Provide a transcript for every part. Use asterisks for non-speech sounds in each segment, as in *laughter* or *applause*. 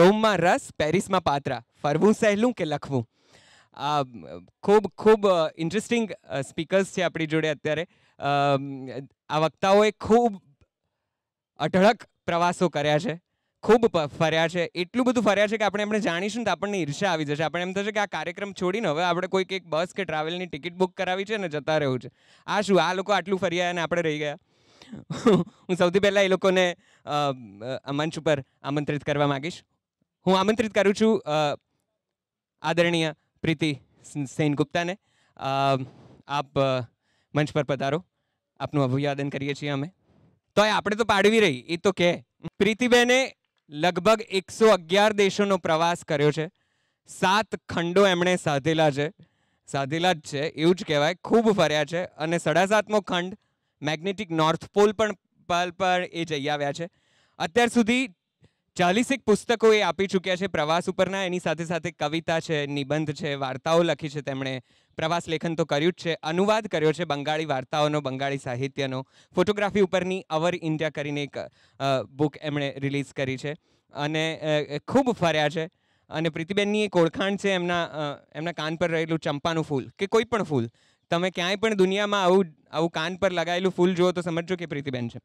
રોમમાં રસ પેરિસમાં પાત્રા ફરવું સહેલું કે લખવું આ ખૂબ ખૂબ ઇન્ટરેસ્ટિંગ સ્પીકર્સ છે આપણી જોડે અત્યારે આ વક્તાઓએ ખૂબ અઢળક પ્રવાસો કર્યા છે ખૂબ ફર્યા છે એટલું બધું ફર્યા છે કે આપણે એમણે જાણીશું તો આપણને ઈર્ષા આવી જશે આપણે એમ થશે કે આ કાર્યક્રમ છોડીને હવે આપણે કોઈક એક બસ કે ટ્રાવેલની ટિકિટ બુક કરાવી છે ને જતા રહેવું છે આ શું આ લોકો આટલું ફર્યા અને આપણે રહી ગયા હું સૌથી પહેલાં એ લોકોને મંચ ઉપર આમંત્રિત કરવા માગીશ હું આમંત્રિત કરું છું આદરણીય પ્રીતિ સેન ગુપ્તાને આપ મંચ પર પધારો આપનું અભિવાદન કરીએ છીએ અમે તો આપણે તો પાડવી રહી એ તો કે પ્રીતિબેને લગભગ એકસો અગિયાર દેશોનો પ્રવાસ કર્યો છે સાત ખંડો એમણે સાધેલા છે સાધેલા જ છે એવું જ કહેવાય ખૂબ ફર્યા છે અને સાડા સાતમો ખંડ મેગ્નેટિક નોર્થ પોલ પણ પર એ જઈ આવ્યા છે અત્યાર સુધી ચાલીસેક પુસ્તકો એ આપી ચૂક્યા છે પ્રવાસ ઉપરના એની સાથે સાથે કવિતા છે નિબંધ છે વાર્તાઓ લખી છે તેમણે પ્રવાસ લેખન તો કર્યું જ છે અનુવાદ કર્યો છે બંગાળી વાર્તાઓનો બંગાળી સાહિત્યનો ફોટોગ્રાફી ઉપરની અવર ઇન્ડિયા કરીને એક બુક એમણે રિલીઝ કરી છે અને ખૂબ ફર્યા છે અને પ્રીતિબેનની એક ઓળખાણ છે એમના એમના કાન પર રહેલું ચંપાનું ફૂલ કે કોઈ પણ ફૂલ તમે ક્યાંય પણ દુનિયામાં આવું આવું કાન પર લગાયેલું ફૂલ જુઓ તો સમજો કે પ્રીતિબેન છે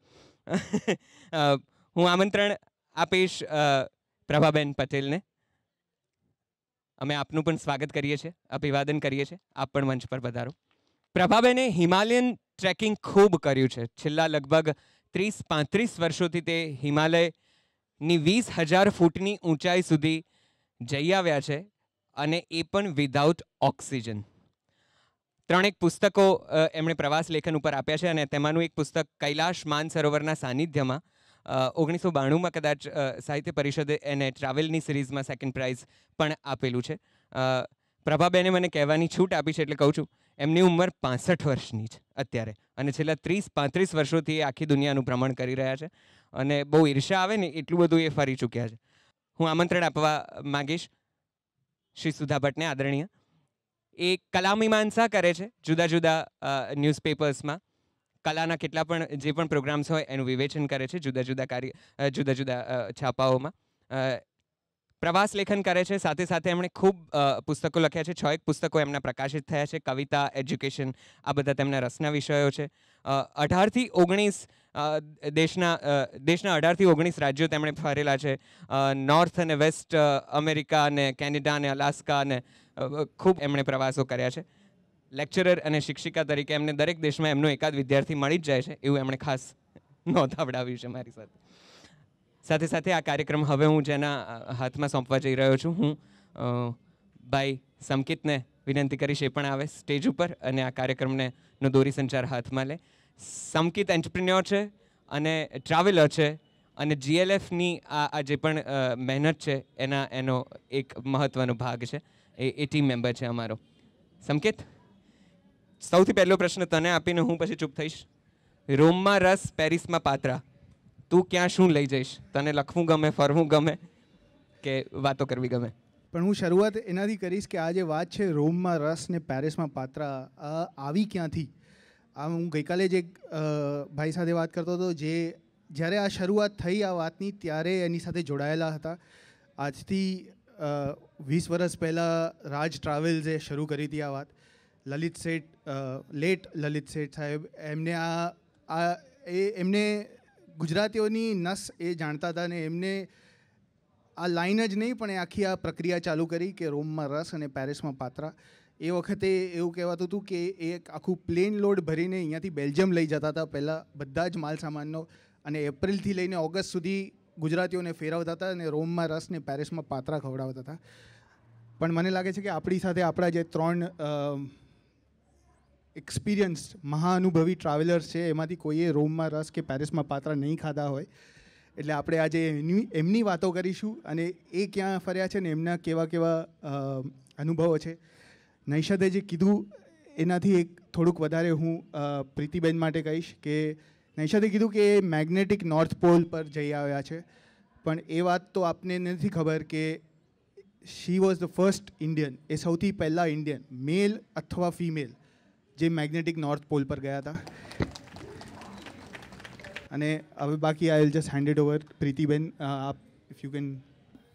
હું આમંત્રણ આપીશ પ્રભાબેન પટેલને અમે આપનું પણ સ્વાગત કરીએ છીએ અભિવાદન કરીએ છીએ આપ પણ મંચ પર વધારો પ્રભાબેને હિમાલયન ટ્રેકિંગ ખૂબ કર્યું છે છેલ્લા લગભગ ત્રીસ પાંત્રીસ વર્ષોથી તે હિમાલયની વીસ હજાર ફૂટની ઊંચાઈ સુધી જઈ આવ્યા છે અને એ પણ વિધાઉટ ઓક્સિજન ત્રણેક પુસ્તકો એમણે પ્રવાસ લેખન ઉપર આપ્યા છે અને તેમાંનું એક પુસ્તક કૈલાશ માન સરોવરના સાનિધ્યમાં ઓગણીસો બાણુંમાં કદાચ સાહિત્ય પરિષદે એને ટ્રાવેલની સિરીઝમાં સેકન્ડ પ્રાઇઝ પણ આપેલું છે પ્રભાબેને મને કહેવાની છૂટ આપી છે એટલે કહું છું એમની ઉંમર પાસઠ વર્ષની છે અત્યારે અને છેલ્લા ત્રીસ પાંત્રીસ વર્ષોથી એ આખી દુનિયાનું ભ્રમણ કરી રહ્યા છે અને બહુ ઈર્ષા આવે ને એટલું બધું એ ફરી ચૂક્યા છે હું આમંત્રણ આપવા માગીશ શ્રી સુધા ભટ્ટને આદરણીય એ કલામીમાંસા કરે છે જુદા જુદા ન્યૂઝપેપર્સમાં કલાના કેટલા પણ જે પણ પ્રોગ્રામ્સ હોય એનું વિવેચન કરે છે જુદા જુદા કાર્ય જુદા જુદા છાપાઓમાં પ્રવાસ લેખન કરે છે સાથે સાથે એમણે ખૂબ પુસ્તકો લખ્યા છે છ એક પુસ્તકો એમના પ્રકાશિત થયા છે કવિતા એજ્યુકેશન આ બધા તેમના રસના વિષયો છે અઢારથી ઓગણીસ દેશના દેશના અઢારથી ઓગણીસ રાજ્યો તેમણે ફરેલા છે નોર્થ અને વેસ્ટ અમેરિકા અને કેનેડા અને અલાસ્કા અને ખૂબ એમણે પ્રવાસો કર્યા છે લેક્ચરર અને શિક્ષિકા તરીકે એમને દરેક દેશમાં એમનો એકાદ વિદ્યાર્થી મળી જ જાય છે એવું એમણે ખાસ નોંધાવડાવ્યું છે મારી સાથે સાથે સાથે આ કાર્યક્રમ હવે હું જેના હાથમાં સોંપવા જઈ રહ્યો છું હું ભાઈ સમકિતને વિનંતી કરીશ એ પણ આવે સ્ટેજ ઉપર અને આ કાર્યક્રમને નો દોરી સંચાર હાથમાં લે સમકિત એન્ટરપ્રિન્યોર છે અને ટ્રાવેલર છે અને જીએલએફની આ આ જે પણ મહેનત છે એના એનો એક મહત્ત્વનો ભાગ છે એ એ ટીમ મેમ્બર છે અમારો સમકિત સૌથી પહેલો પ્રશ્ન તને આપીને હું પછી ચૂપ થઈશ રોમમાં રસ પેરિસમાં પાતરા તું ક્યાં શું લઈ જઈશ તને લખવું ગમે ફરવું ગમે કે વાતો કરવી ગમે પણ હું શરૂઆત એનાથી કરીશ કે આ જે વાત છે રોમમાં રસ ને પેરિસમાં પાત્રા આવી ક્યાંથી આ હું ગઈકાલે જે ભાઈ સાથે વાત કરતો હતો જે જ્યારે આ શરૂઆત થઈ આ વાતની ત્યારે એની સાથે જોડાયેલા હતા આજથી વીસ વર્ષ પહેલાં રાજ ટ્રાવેલ્સે શરૂ કરી હતી આ વાત લલિત શેઠ લેટ લલિત શેઠ સાહેબ એમને આ આ એ એમને ગુજરાતીઓની નસ એ જાણતા હતા અને એમને આ લાઈન જ નહીં પણ એ આખી આ પ્રક્રિયા ચાલુ કરી કે રોમમાં રસ અને પેરિસમાં પાત્રા એ વખતે એવું કહેવાતું હતું કે એ આખું પ્લેન લોડ ભરીને અહીંયાથી બેલ્જિયમ લઈ જતા હતા પહેલાં બધા જ માલ સામાનનો અને એપ્રિલથી લઈને ઓગસ્ટ સુધી ગુજરાતીઓને ફેરવતા હતા અને રોમમાં રસ ને પેરિસમાં પાત્રા ખવડાવતા હતા પણ મને લાગે છે કે આપણી સાથે આપણા જે ત્રણ એક્સપિરિયન્સ મહાનુભવી ટ્રાવેલર્સ છે એમાંથી કોઈએ રોમમાં રસ કે પેરિસમાં પાત્ર નહીં ખાધા હોય એટલે આપણે આજે એની એમની વાતો કરીશું અને એ ક્યાં ફર્યા છે ને એમના કેવા કેવા અનુભવો છે નૈષદે જે કીધું એનાથી એક થોડુંક વધારે હું પ્રીતિબેન માટે કહીશ કે નૈષદે કીધું કે એ મેગ્નેટિક નોર્થ પોલ પર જઈ આવ્યા છે પણ એ વાત તો આપને નથી ખબર કે she was the first Indian એ સૌથી પહેલાં ઇન્ડિયન મેલ અથવા ફિમેલ જે મેગ્નેટિક નોર્થ પોલ પર ગયા હતા અને હવે બાકી I will just hand over Pritiben આપ ઇફ યુ કેન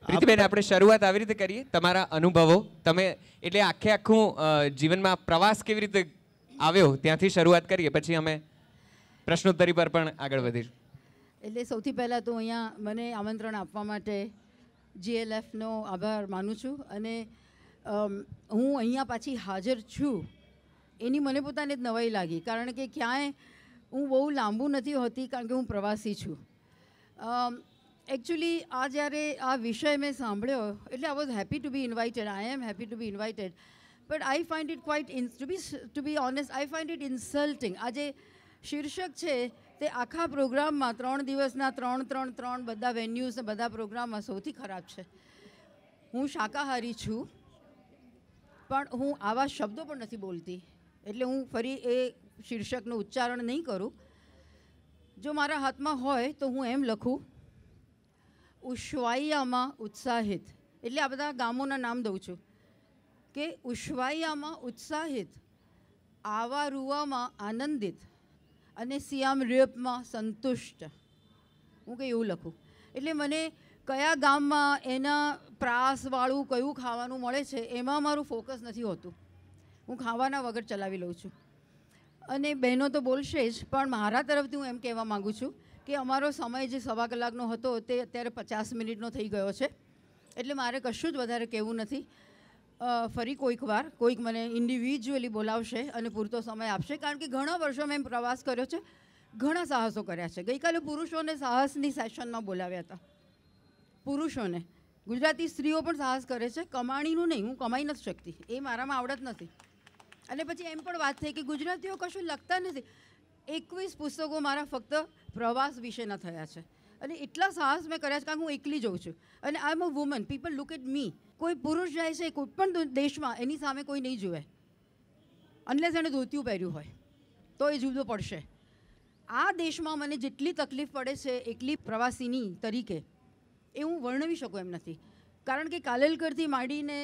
પ્રીતિબેન આપણે શરૂઆત આવી રીતે કરીએ તમારા અનુભવો તમે એટલે આખે આખું જીવનમાં પ્રવાસ કેવી રીતે આવ્યો ત્યાંથી શરૂઆત કરીએ પછી અમે પ્રશ્નોત્તરી પર પણ આગળ વધીશું એટલે સૌથી પહેલાં તો અહીંયા મને આમંત્રણ આપવા માટે જીએલએફનો આભાર માનું છું અને હું અહીંયા પાછી હાજર છું એની મને પોતાને જ નવાઈ લાગી કારણ કે ક્યાંય હું બહુ લાંબુ નથી હોતી કારણ કે હું પ્રવાસી છું એકચ્યુઅલી આ જ્યારે આ વિષય મેં સાંભળ્યો એટલે I was happy to be invited I am happy to be invited but I find it quite in to be to be honest I find it insulting આ જે શીર્ષક છે તે આખા પ્રોગ્રામમાં ત્રણ દિવસના ત્રણ ત્રણ ત્રણ બધા વેન્યુઝ બધા પ્રોગ્રામમાં સૌથી ખરાબ છે હું શાકાહારી છું પણ હું આવા શબ્દો પણ નથી બોલતી એટલે હું ફરી એ શીર્ષકનું ઉચ્ચારણ નહીં કરું જો મારા હાથમાં હોય તો હું એમ લખું ઉશ્વાયામાં ઉત્સાહિત એટલે આ બધા ગામોના નામ દઉં છું કે ઉશ્વાયામાં ઉત્સાહિત આવા રૂવામાં આનંદિત અને સિયામ રેપમાં સંતુષ્ટ હું કંઈ એવું લખું એટલે મને કયા ગામમાં એના પ્રાસવાળું કયું ખાવાનું મળે છે એમાં મારું ફોકસ નથી હોતું હું ખાવાના વગર ચલાવી લઉં છું અને બહેનો તો બોલશે જ પણ મારા તરફથી હું એમ કહેવા માગું છું કે અમારો સમય જે સવા કલાકનો હતો તે અત્યારે પચાસ મિનિટનો થઈ ગયો છે એટલે મારે કશું જ વધારે કહેવું નથી ફરી કોઈક વાર કોઈક મને ઇન્ડિવિજ્યુઅલી બોલાવશે અને પૂરતો સમય આપશે કારણ કે ઘણા વર્ષો મેં પ્રવાસ કર્યો છે ઘણા સાહસો કર્યા છે ગઈકાલે પુરુષોને સાહસની સેશનમાં બોલાવ્યા હતા પુરુષોને ગુજરાતી સ્ત્રીઓ પણ સાહસ કરે છે કમાણીનું નહીં હું કમાઈ નથી શકતી એ મારામાં આવડત નથી અને પછી એમ પણ વાત થઈ કે ગુજરાતીઓ કશું લખતા નથી એકવીસ પુસ્તકો મારા ફક્ત પ્રવાસ વિશેના થયા છે અને એટલા સાહસ મેં કર્યા છે કારણ હું એકલી જઉં છું અને I am a woman people look at me કોઈ પુરુષ જાય છે કોઈ પણ દેશમાં એની સામે કોઈ નહીં જુએ અનલેસ એણે ધોતિયું પહેર્યું હોય તો એ જુદો પડશે આ દેશમાં મને જેટલી તકલીફ પડે છે એકલી પ્રવાસીની તરીકે એ હું વર્ણવી શકું એમ નથી કારણ કે કાલેલકરથી માંડીને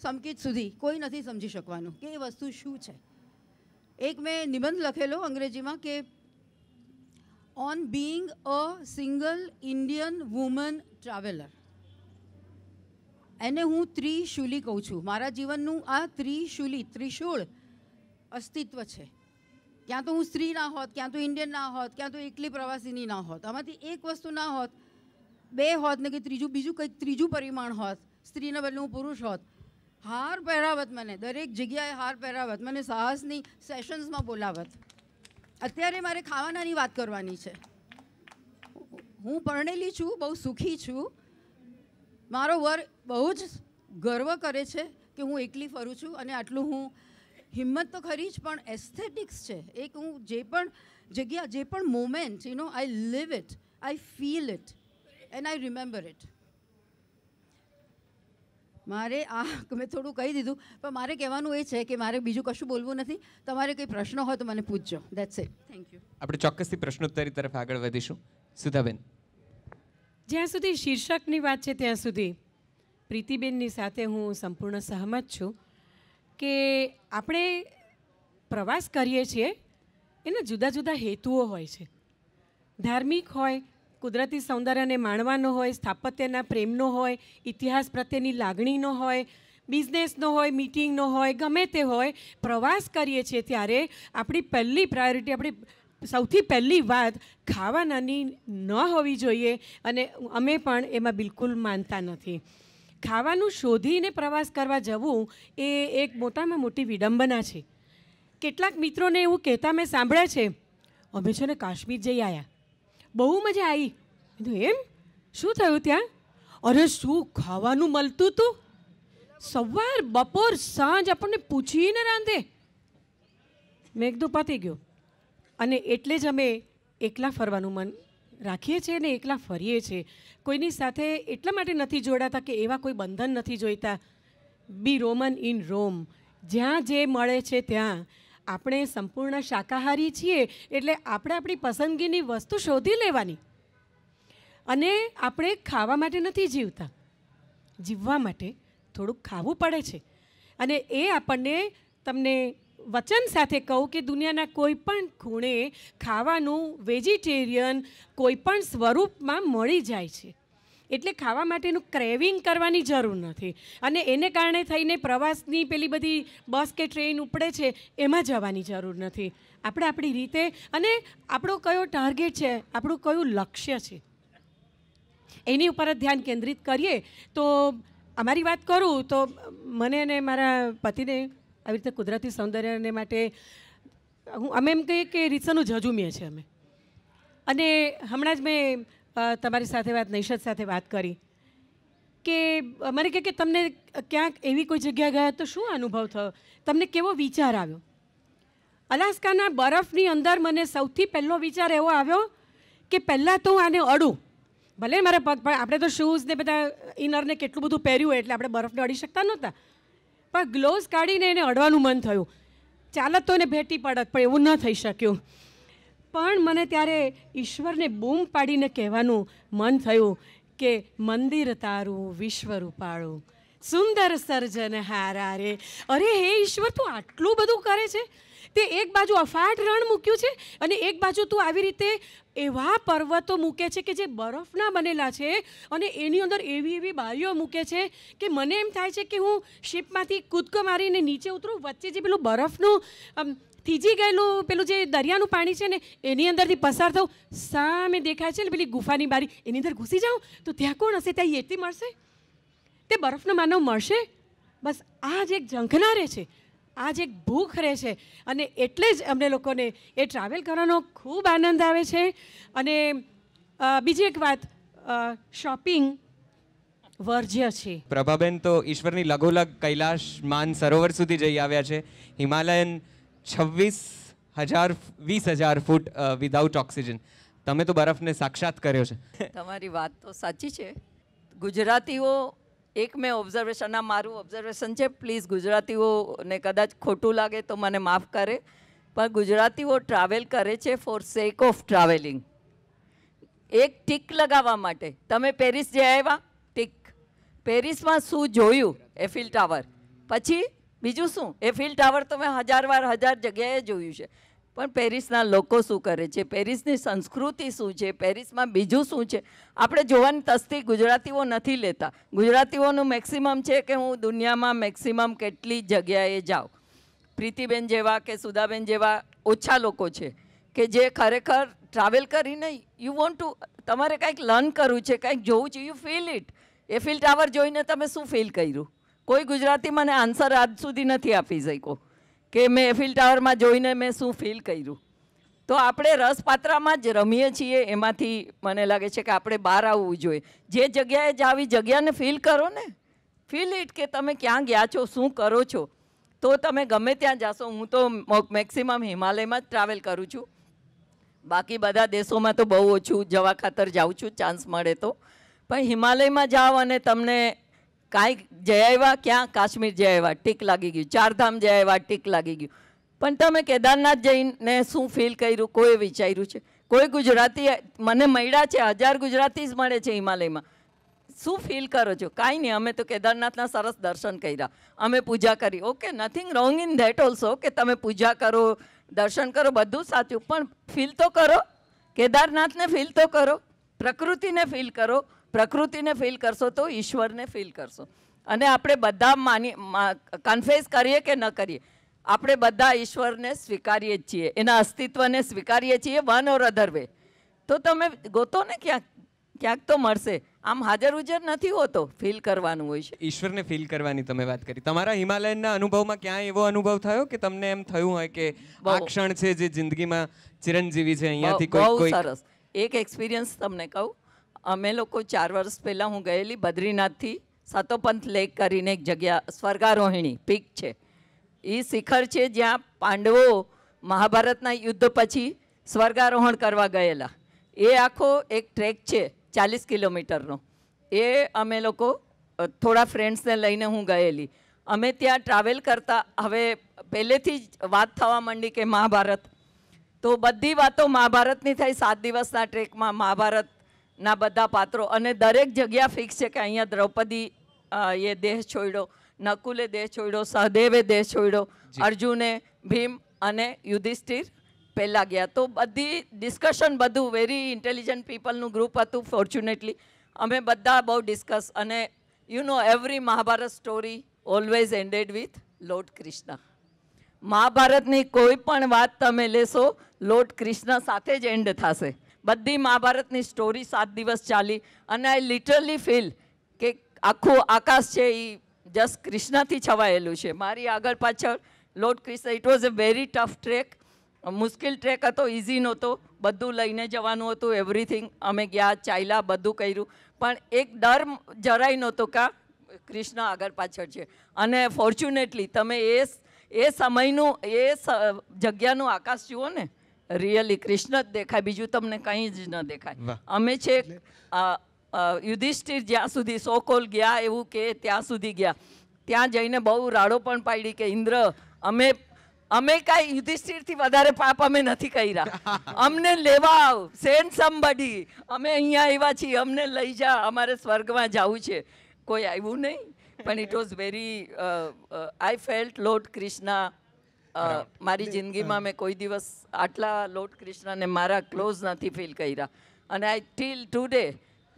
સમકીત સુધી કોઈ નથી સમજી શકવાનું કે એ વસ્તુ શું છે એક મેં નિબંધ લખેલો અંગ્રેજીમાં કે on being a single Indian woman traveller એને હું ત્રિશુલી કહું છું મારા જીવનનું આ ત્રિશુલી ત્રિશુળ અસ્તિત્વ છે ક્યાં તો હું સ્ત્રી ના હોત ક્યાં તો ઇન્ડિયન ના હોત ક્યાં તો એકલી પ્રવાસીની ના હોત આમાંથી એક વસ્તુ ના હોત બે હોત ને કે ત્રીજું બીજું કંઈક ત્રીજું પરિમાણ હોત સ્ત્રીને બદલે હું પુરુષ હોત હાર પહેરાવત મને દરેક જગ્યાએ હાર પહેરાવત મને સાહસની સેશન્સમાં બોલાવત અત્યારે મારે ખાવાનાની વાત કરવાની છે હું પરણેલી છું બહુ સુખી છું મારો વર બહુ જ ગર્વ કરે છે કે હું એકલી ફરું છું અને આટલું હું હિંમત તો ખરી જ પણ એસ્થેટિક્સ છે એક હું જે પણ જગ્યા જે પણ moment you know I live it I feel it and I remember it મારે આ *laughs* મેં થોડું કહી દીધું પણ મારે કહેવાનું એ છે કે મારે બીજું કશું બોલવું નથી તમારે કંઈ પ્રશ્ન હોય તો મને પૂછજો દેટ્સ ઇટ થેન્ક યુ આપણે ચોક્કસથી પ્રશ્નોત્તરી તરફ આગળ વધીશું સુધાબેન જ્યાં સુધી શીર્ષકની વાત છે ત્યાં સુધી પ્રીતિબેનની સાથે હું સંપૂર્ણ સહમત છું કે આપણે પ્રવાસ કરીએ છીએ એના જુદા જુદા હેતુઓ હોય છે ધાર્મિક હોય કુદરતી સૌંદર્યને માણવાનો હોય સ્થાપત્યના પ્રેમનો હોય ઇતિહાસ પ્રત્યેની લાગણીનો હોય બિઝનેસનો હોય મિટિંગનો હોય ગમે તે હોય પ્રવાસ કરીએ છીએ ત્યારે આપણી પહેલી પ્રાયોરિટી આપણી સૌથી પહેલી વાત ખાવાનાની ન હોવી જોઈએ અને અમે પણ એમાં બિલકુલ માનતા નથી ખાવાનું શોધીને પ્રવાસ કરવા જવું એ એક મોટામાં મોટી વિડંબના છે કેટલાક મિત્રોને એવું કહેતા મેં સાંભળ્યા છે અમે છે ને કાશ્મીર જઈ આવ્યા બહુ મજા આવી કીધું એમ શું થયું ત્યાં અરે શું ખાવાનું મળતું હતું સવાર બપોર સાંજ આપણને પૂછીને રાંધે મેં એકદું પતી ગયો અને એટલે જ અમે એકલા ફરવાનું મન રાખીએ છીએ ને એકલા ફરીએ છીએ કોઈની સાથે એટલા માટે નથી જોડાતા કે એવા કોઈ બંધન નથી જોઈતા બી રોમન ઇન રોમ જ્યાં જે મળે છે ત્યાં આપણે સંપૂર્ણ શાકાહારી છીએ એટલે આપણે આપણી પસંદગીની વસ્તુ શોધી લેવાની અને આપણે ખાવા માટે નથી જીવતા જીવવા માટે થોડુંક ખાવું પડે છે અને એ આપણને તમને વચન સાથે કહું કે દુનિયાના કોઈ પણ ખૂણે ખાવાનું વેજીટેરિયન કોઈ પણ સ્વરૂપમાં મળી જાય છે એટલે ખાવા માટેનું ક્રેવિંગ કરવાની જરૂર નથી અને એને કારણે થઈને પ્રવાસની પેલી બધી બસ કે ટ્રેન ઉપડે છે એમાં જવાની જરૂર નથી આપણે આપણી રીતે અને આપણો કયો ટાર્ગેટ છે આપણું કયું લક્ષ્ય છે એની ઉપર જ ધ્યાન કેન્દ્રિત કરીએ તો અમારી વાત કરું તો મને અને મારા પતિને આવી રીતે કુદરતી સૌંદર્યને માટે હું અમે એમ કહીએ કે રીતસરનું જજુમીએ છીએ અમે અને હમણાં જ મેં તમારી સાથે વાત નૈશદ સાથે વાત કરી કે મને કહે કે તમને ક્યાંક એવી કોઈ જગ્યા ગયા તો શું અનુભવ થયો તમને કેવો વિચાર આવ્યો અલાસ્કાના બરફની અંદર મને સૌથી પહેલો વિચાર એવો આવ્યો કે પહેલાં તો આને અડું ભલે મારા પગ પણ આપણે તો શૂઝ ને બધા ઇનરને કેટલું બધું પહેર્યું એટલે આપણે બરફને અડી શકતા નહોતા પણ ગ્લોવ્સ કાઢીને એને અડવાનું મન થયું ચાલત તો એને ભેટી પડત પણ એવું ન થઈ શક્યું પણ મને ત્યારે ઈશ્વરને બૂમ પાડીને કહેવાનું મન થયું કે મંદિર તારું વિશ્વ રૂપાળું સુંદર સર્જન હારા રે અરે હે ઈશ્વર તું આટલું બધું કરે છે તે એક બાજુ અફાટ રણ મૂક્યું છે અને એક બાજુ તું આવી રીતે એવા પર્વતો મૂકે છે કે જે બરફના બનેલા છે અને એની અંદર એવી એવી બારીઓ મૂકે છે કે મને એમ થાય છે કે હું શિપમાંથી કૂદકો મારીને નીચે ઉતરું વચ્ચે જે પેલું બરફનું થીજી ગયેલું પેલું જે દરિયાનું પાણી છે ને એની અંદરથી પસાર થવું સામે દેખાય છે ને પેલી ગુફાની બારી એની અંદર ઘૂસી જાઉં તો ત્યાં કોણ હશે ત્યાં યેતી મળશે તે બરફનો માનવ મળશે બસ આ જ એક ઝંખના રહે છે આ જ એક ભૂખ રહે છે અને એટલે જ અમને લોકોને એ ટ્રાવેલ કરવાનો ખૂબ આનંદ આવે છે અને બીજી એક વાત શોપિંગ વર્જ્ય છે પ્રભાબેન તો ઈશ્વરની લગોલગ કૈલાશ માન સરોવર સુધી જઈ આવ્યા છે હિમાલયન છવ્વીસ હજાર વીસ હજાર ફૂટ વિધાઉટ ઓક્સિજન તમે તો બરફને સાક્ષાત કર્યો છે તમારી વાત તો સાચી છે ગુજરાતીઓ એક મેં ઓબ્ઝર્વેશન આ મારું ઓબ્ઝર્વેશન છે પ્લીઝ ગુજરાતીઓને કદાચ ખોટું લાગે તો મને માફ કરે પણ ગુજરાતીઓ ટ્રાવેલ કરે છે ફોર સેક ઓફ ટ્રાવેલિંગ એક ટીક લગાવવા માટે તમે પેરિસ જઈ આવ્યા ટીક પેરિસમાં શું જોયું એફિલ ટાવર પછી બીજું શું એ ફિલ ટાવર તો મેં હજાર વાર હજાર જગ્યાએ જોયું છે પણ પેરિસના લોકો શું કરે છે પેરિસની સંસ્કૃતિ શું છે પેરિસમાં બીજું શું છે આપણે જોવાની તસ્તી ગુજરાતીઓ નથી લેતા ગુજરાતીઓનું મેક્સિમમ છે કે હું દુનિયામાં મેક્સિમમ કેટલી જગ્યાએ જાઉં પ્રીતિબેન જેવા કે સુધાબેન જેવા ઓછા લોકો છે કે જે ખરેખર ટ્રાવેલ કરીને યુ વોન્ટ ટુ તમારે કંઈક લર્ન કરવું છે કંઈક જોવું છે you feel it Eiffel tower જોઈને તમે શું ફીલ કર્યું કોઈ ગુજરાતી મને આન્સર આજ સુધી નથી આપી શક્યો કે મેં એફિલ ટાવરમાં જોઈને મેં શું ફીલ કર્યું તો આપણે રસપાત્રામાં જ રમીએ છીએ એમાંથી મને લાગે છે કે આપણે બહાર આવવું જોઈએ જે જગ્યાએ જ આવી જગ્યાને ફીલ કરો ને ફીલ ઇટ કે તમે ક્યાં ગયા છો શું કરો છો તો તમે ગમે ત્યાં જાશો હું તો મેક્સિમમ હિમાલયમાં જ ટ્રાવેલ કરું છું બાકી બધા દેશોમાં તો બહુ ઓછું જવા ખાતર જાઉં છું ચાન્સ મળે તો પણ હિમાલયમાં જાઓ અને તમને કાંઈક જય આવ્યા ક્યાં કાશ્મીર જય આવ્યા ટીક લાગી ગયું ચારધામ જય આવ્યા ટીક લાગી ગયું પણ તમે કેદારનાથ જઈને શું ફીલ કર્યું કોઈ વિચાર્યું છે કોઈ ગુજરાતી મને મળ્યા છે હજાર ગુજરાતી જ મળે છે હિમાલયમાં શું ફીલ કરો છો કાંઈ નહીં અમે તો કેદારનાથના સરસ દર્શન કર્યા અમે પૂજા કરી okay nothing wrong in that also કે તમે પૂજા કરો દર્શન કરો બધું સાચું પણ ફીલ તો કરો કેદારનાથને ફીલ તો કરો પ્રકૃતિને ફીલ કરો પ્રકૃતિને ફીલ કરશો તો ઈશ્વરને ફીલ કરશો અને આપણે બધા માની કન્ફેસ કરીએ કે ન કરીએ આપણે બધા ઈશ્વરને સ્વીકારીએ જ છીએ એના અસ્તિત્વને સ્વીકારીએ છીએ વન ઓર અધર વે તો તમે ગોતો ને ક્યાંક ક્યાંક તો મળશે આમ હાજર ઉજર નથી હોતો ફીલ કરવાનું હોય છે ઈશ્વરને ફીલ કરવાની તમે વાત કરી તમારા હિમાલયનના અનુભવમાં ક્યાંય એવો અનુભવ થયો કે તમને એમ થયું હોય કે આ ક્ષણ છે જે જિંદગીમાં ચિરંજીવી છે અહીંયાથી કોઈ સરસ એક એક્સપિરિયન્સ તમને કહું અમે લોકો ચાર વર્ષ પહેલાં હું ગયેલી બદ્રીનાથથી સાતોપંથ લેક કરીને એક જગ્યા સ્વર્ગારોહિણી પીક છે એ શિખર છે જ્યાં પાંડવો મહાભારતના યુદ્ધ પછી સ્વર્ગારોહણ કરવા ગયેલા એ આખો એક ટ્રેક છે ચાલીસ કિલોમીટરનો એ અમે લોકો થોડા ફ્રેન્ડ્સને લઈને હું ગયેલી અમે ત્યાં ટ્રાવેલ કરતાં હવે પહેલેથી જ વાત થવા માંડી કે મહાભારત તો બધી વાતો મહાભારતની થાય સાત દિવસના ટ્રેકમાં મહાભારત ના બધા પાત્રો અને દરેક જગ્યા ફિક્સ છે કે અહીંયા દ્રૌપદી એ દેહ છોડ્યો નકુલે દેહ છોડ્યો સહદેવે દેહ છોડ્યો અર્જુને ભીમ અને યુધિષ્ઠિર પહેલાં ગયા તો બધી ડિસ્કશન બધું વેરી ઇન્ટેલિજન્ટ પીપલનું ગ્રુપ હતું ફોર્ચ્યુનેટલી અમે બધા બહુ ડિસ્કસ અને you know every Mahabharata story always ended with Lord Krishna મહાભારતની કોઈ પણ વાત તમે લેશો લોર્ડ કૃષ્ણ સાથે જ એન્ડ થશે બધી મહાભારતની સ્ટોરી સાત દિવસ ચાલી અને આઈ લિટરલી ફીલ કે આખું આકાશ છે એ જસ્ટ કૃષ્ણથી છવાયેલું છે મારી આગળ પાછળ Lord Krishna it was a very tough track મુશ્કેલ ટ્રેક હતો ઇઝી નહોતો બધું લઈને જવાનું હતું એવરીથિંગ અમે ગયા ચાલ્યા બધું કર્યું પણ એક ડર જરાય નહોતો કા કૃષ્ણ આગળ પાછળ છે અને ફોર્ચ્યુનેટલી તમે એ એ સમયનું એ જગ્યાનું આકાશ જુઓ ને રિયલી કૃષ્ણ જ દેખાય બીજું તમને કંઈ જ ન દેખાય અમે છે યુધિષ્ઠિર જ્યાં સુધી સોકોલ ગયા એવું કે ત્યાં સુધી ગયા ત્યાં જઈને બહુ રાડો પણ પાડી કે ઇન્દ્ર અમે અમે કાંઈ યુધિષ્ઠિરથી વધારે પાપ અમે નથી કર્યા *laughs* અમને લેવા આવ સેન્ડ સમબડી અમે અહીંયા આવ્યા છીએ અમને લઈ જા અમારે સ્વર્ગમાં જવું છે કોઈ આવ્યું નહીં પણ it was very I felt lot Krishna મારી જિંદગીમાં મેં કોઈ દિવસ આટલા લોટ કૃષ્ણને મારા ક્લોઝ નથી ફીલ કર્યા અને આઈ ટીલ ટુડે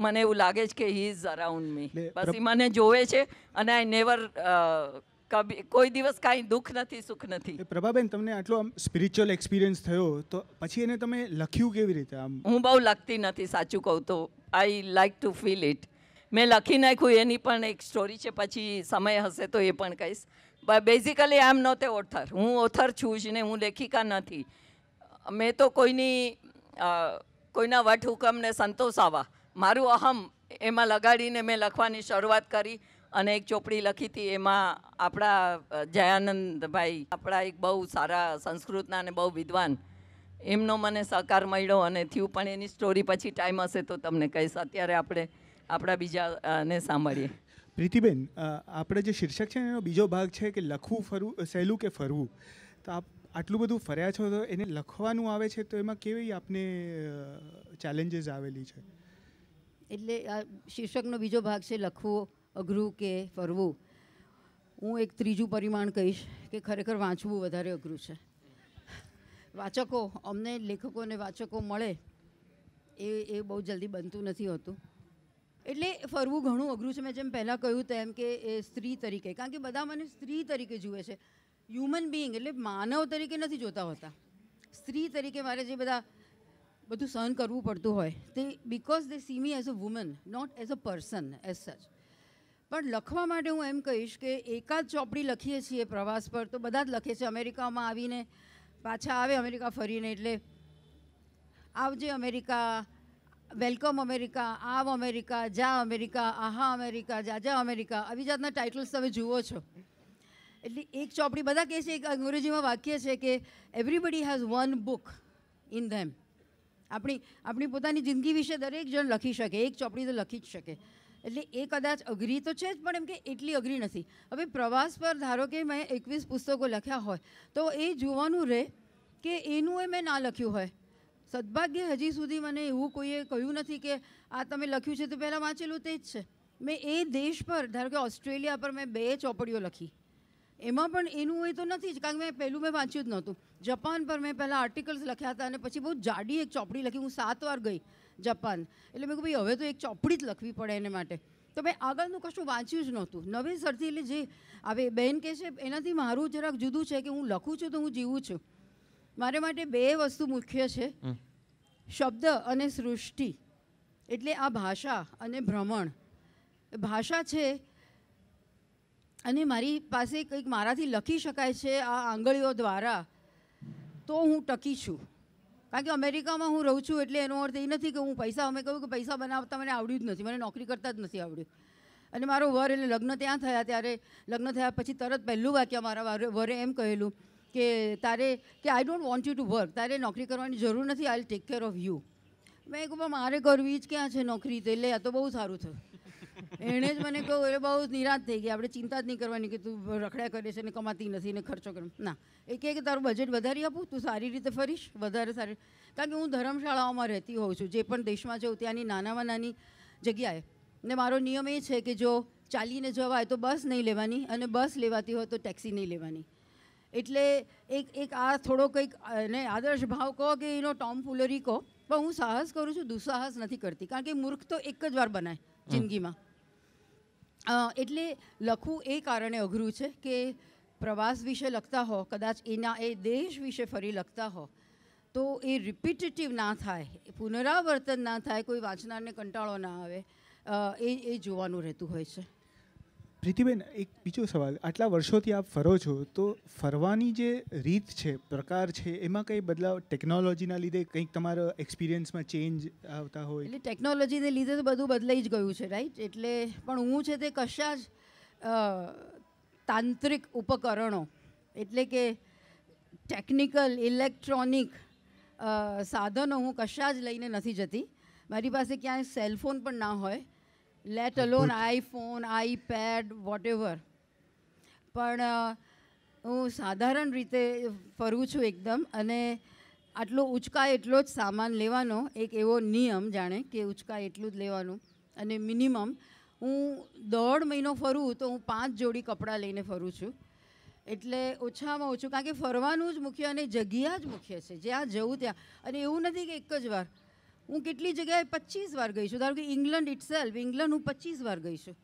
મને એવું લાગે છે કે હી ઇઝ અરાઉન્ડ મી બસ એ મને જોવે છે અને આઈ નેવર કભી કોઈ દિવસ કાંઈ દુઃખ નથી સુખ નથી પ્રભાબેન તમને આટલો આમ સ્પિરિચ્યુઅલ એક્સપિરિયન્સ થયો તો પછી એને તમે લખ્યું કેવી રીતે આમ હું બહુ લખતી નથી સાચું કહું તો I like to feel it મેં લખી નાખ્યું એની પણ એક સ્ટોરી છે પછી સમય હશે તો એ પણ કહીશ બેઝિકલી આમ નોટ ઓથર હું ઓથર છું જ ને હું લેખિકા નથી મેં તો કોઈની કોઈના વટ હુકમને સંતોષાવા મારું અહમ એમાં લગાડીને મેં લખવાની શરૂઆત કરી અને એક ચોપડી લખી હતી એમાં આપણા જયાનંદભાઈ આપણા એક બહુ સારા સંસ્કૃતના અને બહુ વિદ્વાન એમનો મને સહકાર મળ્યો અને થયું પણ એની સ્ટોરી પછી ટાઈમ હશે તો તમને કહીશ અત્યારે આપણે આપણા બીજાને સાંભળીએ પ્રીતિબેન આપણે જે શીર્ષક છે એનો બીજો ભાગ છે કે લખવું ફરવું સહેલું કે ફરવું તો આપ આટલું બધું ફર્યા છો તો એને લખવાનું આવે છે તો એમાં કેવી આપને ચેલેન્જીસ આવેલી છે એટલે આ શીર્ષકનો બીજો ભાગ છે લખવું અઘરું કે ફરવું હું એક ત્રીજું પરિમાણ કહીશ કે ખરેખર વાંચવું વધારે અઘરું છે વાચકો અમને લેખકોને વાચકો મળે એ એ બહુ જલ્દી બનતું નથી હોતું એટલે ફરવું ઘણું અઘરું છે મેં જેમ પહેલાં કહ્યું તેમ કે એ સ્ત્રી તરીકે કારણ કે બધા મને સ્ત્રી તરીકે જુએ છે હ્યુમન બિઈંગ એટલે માનવ તરીકે નથી જોતા હોતા સ્ત્રી તરીકે મારે જે બધા બધું સહન કરવું પડતું હોય તે because they see me as a woman not as a person as such પણ લખવા માટે હું એમ કહીશ કે એકાદ ચોપડી લખીએ છીએ પ્રવાસ પર તો બધા જ લખે છે અમેરિકામાં આવીને પાછા આવે અમેરિકા ફરીને એટલે આવજે અમેરિકા વેલકમ અમેરિકા આવ અમેરિકા જા અમેરિકા આહા અમેરિકા જાજા અમેરિકા આવી જાતના ટાઇટલ્સ તમે જુઓ છો એટલે એક ચોપડી બધા કહે છે એક અંગ્રેજીમાં વાક્ય છે કે everybody has one book in them આપણી આપણી પોતાની જિંદગી વિશે દરેક જણ લખી શકે એક ચોપડી તો લખી જ શકે એટલે એ કદાચ અઘરી તો છે જ પણ એમ કે એટલી અઘરી નથી હવે પ્રવાસ પર ધારો કે મેં એકવીસ પુસ્તકો લખ્યા હોય તો એ જોવાનું રહે કે એનું એ મેં ના લખ્યું હોય સદભાગ્ય હજી સુધી મને એવું કોઈએ કહ્યું નથી કે આ તમે લખ્યું છે તો પહેલાં વાંચેલું તે જ છે મેં એ દેશ પર ધારો કે ઓસ્ટ્રેલિયા પર મેં બે ચોપડીઓ લખી એમાં પણ એનું એ તો નથી જ કારણ કે મેં પહેલું મેં વાંચ્યું જ નહોતું જપાન પર મેં પહેલાં આર્ટિકલ્સ લખ્યા હતા અને પછી બહુ જાડી એક ચોપડી લખી હું સાત વાર ગઈ જપાન એટલે મેં કહું ભાઈ હવે તો એક ચોપડી જ લખવી પડે એને માટે તો મેં આગળનું કશું વાંચ્યું જ નહોતું નવેસરથી એટલે જે આવે બેન કહે છે એનાથી મારું જરાક જુદું છે કે હું લખું છું તો હું જીવું છું મારા માટે બે વસ્તુ મુખ્ય છે શબ્દ અને સૃષ્ટિ એટલે આ ભાષા અને ભ્રમણ ભાષા છે અને મારી પાસે કંઈક મારાથી લખી શકાય છે આ આંગળીઓ દ્વારા તો હું ટકી છું કારણ કે અમેરિકામાં હું રહું છું એટલે એનો અર્થ એ નથી કે હું પૈસા અમે કહ્યું કે પૈસા બનાવતા મને આવડ્યું જ નથી મને નોકરી કરતા જ નથી આવડ્યું અને મારો વર એટલે લગ્ન ત્યાં થયા ત્યારે લગ્ન થયા પછી તરત પહેલું વાક્ય મારા વરે એમ કહેલું કે તારે કે I don't want you to work તારે નોકરી કરવાની જરૂર નથી I take care of you મેં કહું મારે કરવી જ ક્યાં છે નોકરી તો લે આ તો બહુ સારું થયું એણે જ મને કહ્યું એ બહુ નિરાશ થઈ ગઈ આપણે ચિંતા જ નહીં કરવાની કે તું રખડ્યા કરે છે ને કમાતી નથી ને ખર્ચો કર ના એ કે તારું બજેટ વધારી આપું તું સારી રીતે ફરીશ વધારે સારી કારણ કે હું ધર્મશાળાઓમાં રહેતી હોઉં છું જે પણ દેશમાં છું ત્યાંની નાનામાં નાની જગ્યાએ ને મારો નિયમ એ છે કે જો ચાલીને જવાય તો બસ નહીં લેવાની અને બસ લેવાતી હોય તો ટેક્સી નહીં લેવાની એટલે એક એક આ થોડો કંઈક એને આદર્શ ભાવ કહો કે એનો ટોમ ફુલરી કહો પણ હું સાહસ કરું છું દુસ્સાહસ નથી કરતી કારણ કે મૂર્ખ તો એક જ વાર બનાય જિંદગીમાં એટલે લખવું એ કારણે અઘરું છે કે પ્રવાસ વિશે લખતા હો કદાચ એના એ દેશ વિશે ફરી લખતા હો તો એ રિપીટેટિવ ના થાય પુનરાવર્તન ના થાય કોઈ વાંચનારને કંટાળો ના આવે એ એ જોવાનું રહેતું હોય છે પ્રીતિબેન એક બીજો સવાલ આટલા વર્ષોથી આપ ફરો છો તો ફરવાની જે રીત છે પ્રકાર છે એમાં કંઈ બદલાવ ટેકનોલોજીના લીધે કંઈક તમારા એક્સપિરિયન્સમાં ચેન્જ આવતા હોય એટલે ટેકનોલોજીને લીધે તો બધું બદલાઈ જ ગયું છે રાઈટ એટલે પણ હું છે તે કશા જ તાંત્રિક ઉપકરણો એટલે કે ટેકનિકલ ઇલેક્ટ્રોનિક સાધનો હું કશા જ લઈને નથી જતી મારી પાસે ક્યાંય સેલફોન પણ ના હોય let alone iPhone iPad whatever પણ હું સાધારણ રીતે ફરું છું એકદમ અને આટલો ઉચકાય એટલો જ સામાન લેવાનો એક એવો નિયમ જાણે કે ઉચકાય એટલું જ લેવાનું અને મિનિમમ હું દોઢ મહિનો ફરું તો હું પાંચ જોડી કપડાં લઈને ફરું છું એટલે ઓછામાં ઓછું કારણ કે ફરવાનું જ મુખ્ય અને જગ્યા જ મુખ્ય છે જ્યાં જવું ત્યાં અને એવું નથી કે એક જ વાર હું કેટલી જગ્યાએ પચીસ વાર ગઈ છું ધારો કે ઇંગ્લેન્ડ ઇટસેલ્ફ ઇંગ્લેન્ડ હું પચીસ વાર ગઈ છું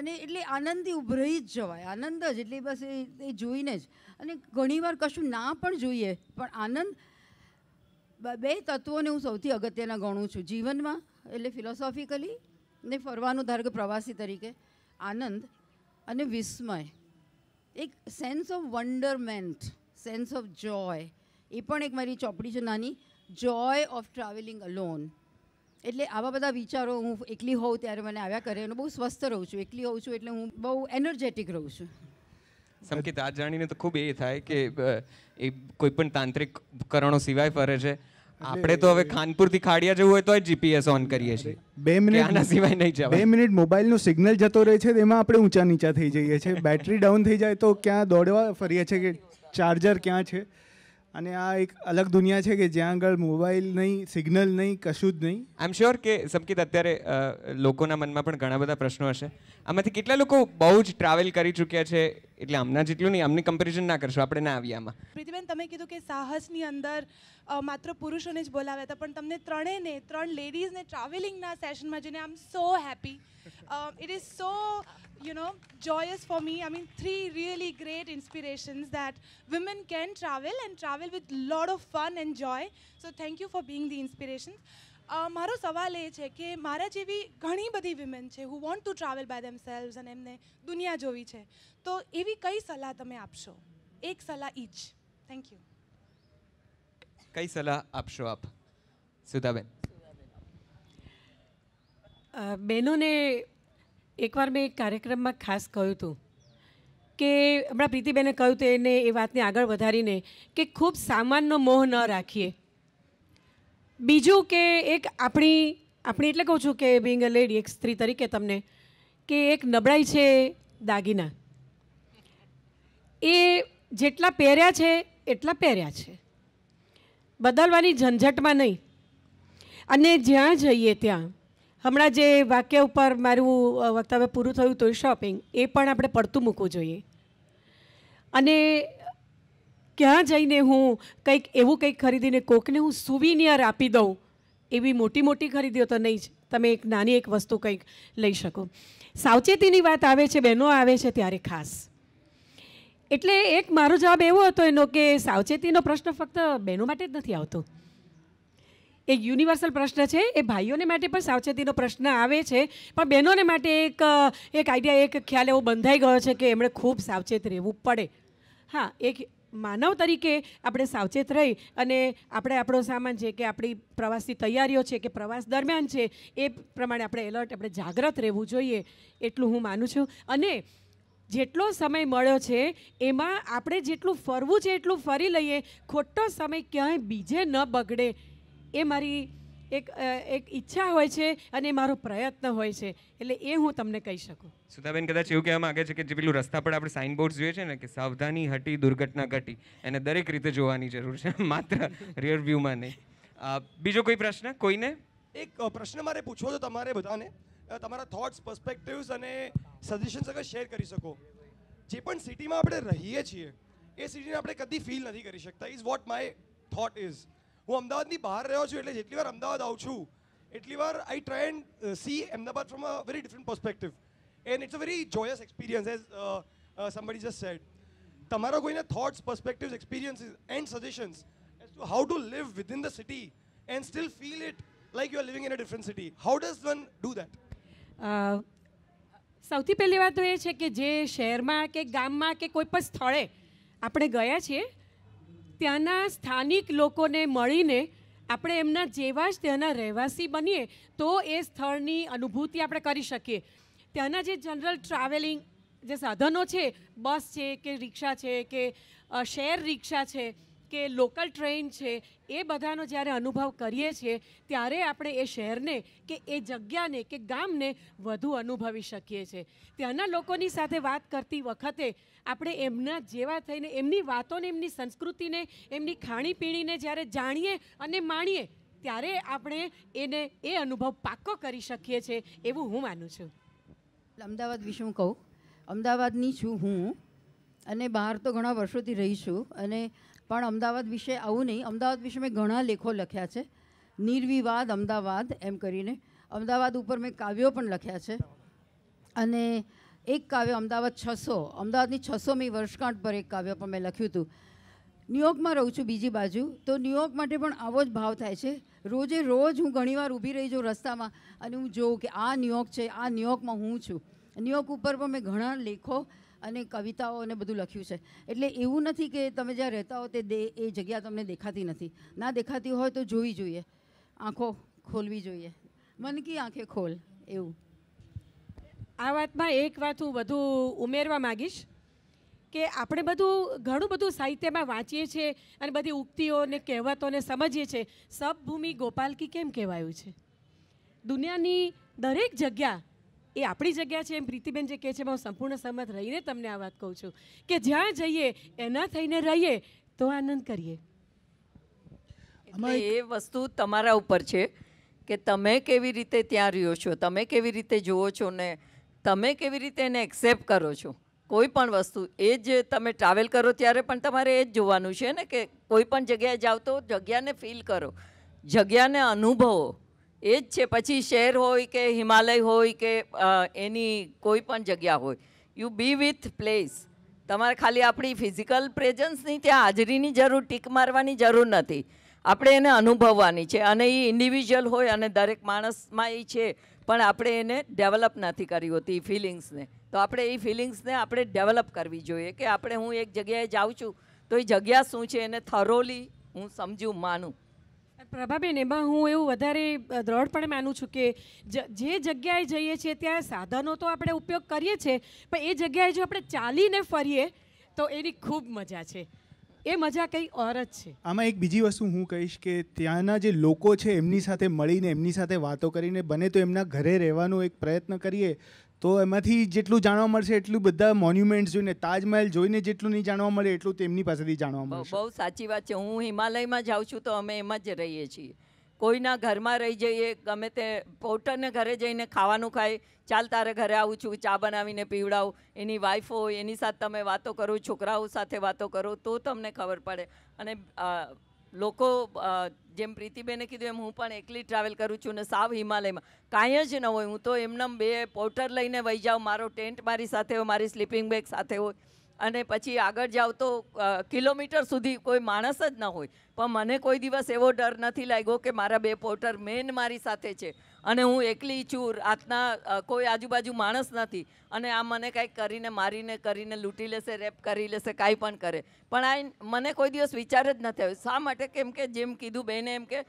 અને એટલે આનંદથી ઉભરાઈ જ જવાય આનંદ જ એટલે બસ એ જોઈને જ અને ઘણીવાર કશું ના પણ જોઈએ પણ આનંદ બે તત્વોને હું સૌથી અગત્યના ગણું છું જીવનમાં એટલે ફિલોસોફિકલી ને ફરવાનું ધારો કે પ્રવાસી તરીકે આનંદ અને વિસ્મય એક sense of wonderment sense of joy એ પણ એક મારી ચોપડી છે નાની જોય ઓફ ટ્રાવેલિંગ અલોન એટલે આવા બધા વિચારો હું એકલી હોઉં ત્યારે મને આવ્યા કરે અને બહુ સ્વસ્થ રહું છું એકલી હોઉં છું એટલે હું બહુ એનર્જેટિક રહું છું સંકેત આ જાણીને તો ખૂબ એ થાય કે એ કોઈ પણ તાંત્રિક ઉપકરણો સિવાય ફરે છે આપણે તો હવે ખાનપુરથી ખાડિયા જવું હોય તો જીપીએસ ઓન કરીએ છીએ બે મિનિટ આના સિવાય નહીં જવાય બે મિનિટ મોબાઈલનું સિગ્નલ જતો રહે છે તેમાં આપણે ઊંચા નીચા થઈ જઈએ છીએ બેટરી ડાઉન થઈ જાય તો ક્યાં દોડવા ફરીએ છીએ કે ચાર્જર ક્યાં છે અને આ એક અલગ દુનિયા છે કે જ્યાં આગળ મોબાઈલ નહીં સિગ્નલ નહીં કશું જ નહીં આઈ એમ શ્યોર કે સંકેત અત્યારે લોકોના મનમાં પણ ઘણા બધા પ્રશ્નો હશે આમાંથી કેટલા લોકો બહુ જ ટ્રાવેલ કરી ચૂક્યા છે એટલે આમના જેટલું નહીં આમની કમ્પેરિઝન ના કરશો આપણે ના આવીએ આમાં પ્રીતિબેન તમે કીધું કે સાહસની અંદર માત્ર પુરુષોને જ બોલાવ્યા હતા પણ તમને ત્રણેયને ત્રણ લેડીઝને ટ્રાવેલિંગના સેશનમાં જઈને I am so happy it is so you know, joyous for me. I mean, three really great inspirations that women can travel and travel with lot of fun and joy. So thank you for being the inspirations. મારો સવાલ એ છે કે મારા જેવી ઘણી બધી women છે who want to travel by themselves અને એમને દુનિયા જોવી છે તો એવી કઈ સલાહ તમે આપશો એક સલાહ ઈચ થેન્ક યુ કઈ સલાહ આપશો આપ સુધાબેન બહેનોને એકવાર મેં એક કાર્યક્રમમાં ખાસ કહ્યું હતું કે હમણાં પ્રીતિબેને કહ્યું હતું એને એ વાતને આગળ વધારીને કે ખૂબ સામાનનો મોહ ન રાખીએ બીજું કે એક આપણી આપણી એટલે કહું છું કે બિંગ અ લેડી એક સ્ત્રી તરીકે તમને કે એક નબળાઈ છે દાગીના એ જેટલા પહેર્યા છે એટલા પહેર્યા છે બદલવાની ઝંઝટમાં નહીં અને જ્યાં જઈએ ત્યાં હમણાં જે વાક્ય ઉપર મારું વક્તવ્ય પૂરું થયું તો શોપિંગ એ પણ આપણે પડતું મૂકવું જોઈએ અને ક્યાં જઈને હું કંઈક એવું કંઈક ખરીદીને કોકને હું સુવિનિયર આપી દઉં એવી મોટી મોટી ખરીદીઓ તો નહીં જ તમે એક નાની એક વસ્તુ કંઈક લઈ શકો સાવચેતીની વાત આવે છે બહેનો આવે છે ત્યારે ખાસ એટલે એક મારો જવાબ એવો હતો એનો કે સાવચેતીનો પ્રશ્ન ફક્ત બહેનો માટે જ નથી આવતો એ યુનિવર્સલ પ્રશ્ન છે એ ભાઈઓને માટે પણ સાવચેતીનો પ્રશ્ન આવે છે પણ બહેનોને માટે એક એક આઈડિયા એક ખ્યાલ એવો બંધાઈ ગયો છે કે એમણે ખૂબ સાવચેત રહેવું પડે હા એક માનવ તરીકે આપણે સાવચેત રહી અને આપણે આપણો સામાન છે કે આપણી પ્રવાસની તૈયારીઓ છે કે પ્રવાસ દરમિયાન છે એ પ્રમાણે આપણે એલર્ટ આપણે જાગ્રત રહેવું જોઈએ એટલું હું માનું છું અને જેટલો સમય મળ્યો છે એમાં આપણે જેટલું ફરવું છે એટલું ફરી લઈએ ખોટો સમય ક્યાંય બીજે ન બગડે એ મારી એક એક ઈચ્છા હોય છે અને મારો પ્રયત્ન હોય છે એટલે એ હું તમને કહી શકું સુધાબેન કદાચ એવું કહેવામાં માગે છે કે જે પેલું રસ્તા પર આપણે સાઇન બોર્ડ જોઈએ છે ને કે સાવધાની હટી દુર્ઘટના ઘટી એને દરેક રીતે જોવાની જરૂર છે *laughs* માત્ર રિયર વ્યૂમાં નહીં બીજો કોઈ પ્રશ્ન કોઈને એક પ્રશ્ન મારે પૂછવો તો તમારે બધાને તમારા થોટ્સ પર્સપેક્ટિવ્સ અને સજેશન્સ અગર શેર કરી શકો જે પણ સિટીમાં આપણે રહીએ છીએ એ સિટીને આપણે કદી ફીલ નથી કરી શકતા is what my thought is હું અમદાવાદની બહાર રહ્યો છું એટલે જેટલી વાર અમદાવાદ આવું છું એટલી વાર I try and see Ahmedabad from a very different perspective and it's a very joyous experience as somebody just said તમારા કોઈને thoughts perspectives experiences and suggestions as to how to live within the city and still feel it like you are living in a different city how does one do that સૌથી પહેલી વાત તો એ છે કે જે શહેરમાં કે ગામમાં કે કોઈ પણ સ્થળે આપણે ગયા છીએ ત્યાંના સ્થાનિક લોકોને મળીને આપણે એમના જેવા જ ત્યાંના રહેવાસી બનીએ તો એ સ્થળની અનુભૂતિ આપણે કરી શકીએ ત્યાંના જે જનરલ ટ્રાવેલિંગ જે સાધનો છે બસ છે કે રિક્ષા છે કે શેર રિક્ષા છે કે લોકલ ટ્રેન છે એ બધાનો જ્યારે અનુભવ કરીએ છીએ ત્યારે આપણે એ શહેરને કે એ જગ્યાને કે ગામને વધુ અનુભવી શકીએ છીએ ત્યાંના લોકોની સાથે વાત કરતી વખતે આપણે એમના જેવા થઈને એમની વાતોને એમની સંસ્કૃતિને એમની ખાણીપીણીને જ્યારે જાણીએ અને માણીએ ત્યારે આપણે એને એ અનુભવ પાક્કો કરી શકીએ છીએ એવું હું માનું છું અમદાવાદ વિશે હું કહું અમદાવાદની છું હું અને બહાર તો ઘણા વર્ષોથી રહી છું અને પણ અમદાવાદ વિશે આવું નહીં અમદાવાદ વિશે મેં ઘણા લેખો લખ્યા છે નિર્વિવાદ અમદાવાદ એમ કરીને અમદાવાદ ઉપર મેં કાવ્યો પણ લખ્યા છે અને એક કાવ્ય અમદાવાદ છસો અમદાવાદની છસોમી વર્ષગાંઠ પર એક કાવ્ય પણ મેં લખ્યું હતું ન્યૂયોર્કમાં રહું છું બીજી બાજુ તો ન્યૂયોર્ક માટે પણ આવો જ ભાવ થાય છે રોજે રોજ હું ઘણીવાર ઊભી રહી જાઉં રસ્તામાં અને હું જોઉં કે આ ન્યૂયોર્ક છે આ ન્યૂયોર્કમાં હું છું ન્યૂયોર્ક ઉપર પણ મેં ઘણા લેખો અને કવિતાઓ અને બધું લખ્યું છે એટલે એવું નથી કે તમે જ્યાં રહેતા હો તે દે એ જગ્યા તમને દેખાતી નથી ના દેખાતી હોય તો જોવી જોઈએ આંખો ખોલવી જોઈએ મન કી આંખે ખોલ એવું આ વાતમાં એક વાત હું વધુ ઉમેરવા માગીશ કે આપણે બધું ઘણું બધું સાહિત્યમાં વાંચીએ છીએ અને બધી ઉક્તિઓ ને કહેવતોને સમજીએ છીએ સબભૂમિ ગોપાલકી કેમ કહેવાયું છે દુનિયાની દરેક જગ્યા એ આપણી જગ્યા છે એમ પ્રીતિબેન જે કહે છે હું સંપૂર્ણ સહમત રહીને તમને આ વાત કહું છું કે જ્યાં જઈએ એના થઈને રહીએ તો આનંદ કરીએ એ વસ્તુ તમારા ઉપર છે કે તમે કેવી રીતે ત્યાં રહ્યો છો તમે કેવી રીતે જુઓ છો ને તમે કેવી રીતે એને એક્સેપ્ટ કરો છો કોઈ પણ વસ્તુ એ જ તમે ટ્રાવેલ કરો ત્યારે પણ તમારે એ જ જોવાનું છે ને કે કોઈ પણ જગ્યાએ જાઓ તો જગ્યાને ફીલ કરો જગ્યાને અનુભવો એ જ છે પછી શહેર હોય કે હિમાલય હોય કે એની કોઈ પણ જગ્યા હોય યુ બી વિથ પ્લેસ તમારે ખાલી આપણી ફિઝિકલ પ્રેઝન્સની ત્યાં હાજરીની જરૂર ટીક મારવાની જરૂર નથી આપણે એને અનુભવવાની છે અને એ ઇન્ડિવિજ્યુઅલ હોય અને દરેક માણસમાં એ છે પણ આપણે એને ડેવલપ નથી કરી હોતી એ ફિલિંગ્સને તો આપણે એ ફિલિંગ્સને આપણે ડેવલપ કરવી જોઈએ કે આપણે હું એક જગ્યાએ જાઉં છું તો એ જગ્યા શું છે એને થરોલી હું સમજું માનું પ્રભાબેન એમાં હું એવું વધારે દ્રઢપણે માનું છું કે જે જગ્યાએ જઈએ છીએ ત્યાં સાધનો તો આપણે ઉપયોગ કરીએ છીએ પણ એ જગ્યાએ જો આપણે ચાલીને ફરીએ તો એની ખૂબ મજા છે એ મજા કંઈ ઓર જ છે આમાં એક બીજી વસ્તુ હું કહીશ કે ત્યાંના જે લોકો છે એમની સાથે મળીને એમની સાથે વાતો કરીને બને તો એમના ઘરે રહેવાનો એક પ્રયત્ન કરીએ તો એમાંથી જેટલું જાણવા મળશે એટલું બધા મોન્યુમેન્ટ્સ જોઈને તાજમહેલ જોઈને જેટલું નહીં જાણવા મળે એટલું તેમની પાસેથી જાણવા મળશે બહુ સાચી વાત છે હું હિમાલયમાં જાઉં છું તો અમે એમાં જ રહીએ છીએ કોઈના ઘરમાં રહી જઈએ ગમે તે પોટરને ઘરે જઈને ખાવાનું ખાય ચાલ તારે ઘરે આવું છું ચા બનાવીને પીવડાવું એની વાઈફ હોય એની સાથે તમે વાતો કરો છોકરાઓ સાથે વાતો કરો તો તમને ખબર પડે અને લોકો જેમ પ્રીતિબેને કીધું એમ હું પણ એકલી ટ્રાવેલ કરું છું ને સાવ હિમાલયમાં કાંઈ જ ન હોય હું તો એમનેમ બે પોર્ટર લઈને વહી જાઉં મારો ટેન્ટ મારી સાથે હોય મારી સ્લીપિંગ બેગ સાથે હોય અને પછી આગળ જાઉં તો કિલોમીટર સુધી કોઈ માણસ જ ન હોય પણ મને કોઈ દિવસ એવો ડર નથી લાગ્યો કે મારા બે પોર્ટર મેન મારી સાથે છે અને હું એકલી છું આજના કોઈ આજુબાજુ માણસ નથી અને આ મને કાંઈક કરીને મારીને કરીને લૂંટી લેશે રેપ કરી લેશે કાંઈ પણ કરે પણ આ મને કોઈ દિવસ વિચાર જ નથી આવ્યો શા માટે કેમ કે જેમ કીધું બેને એમ કે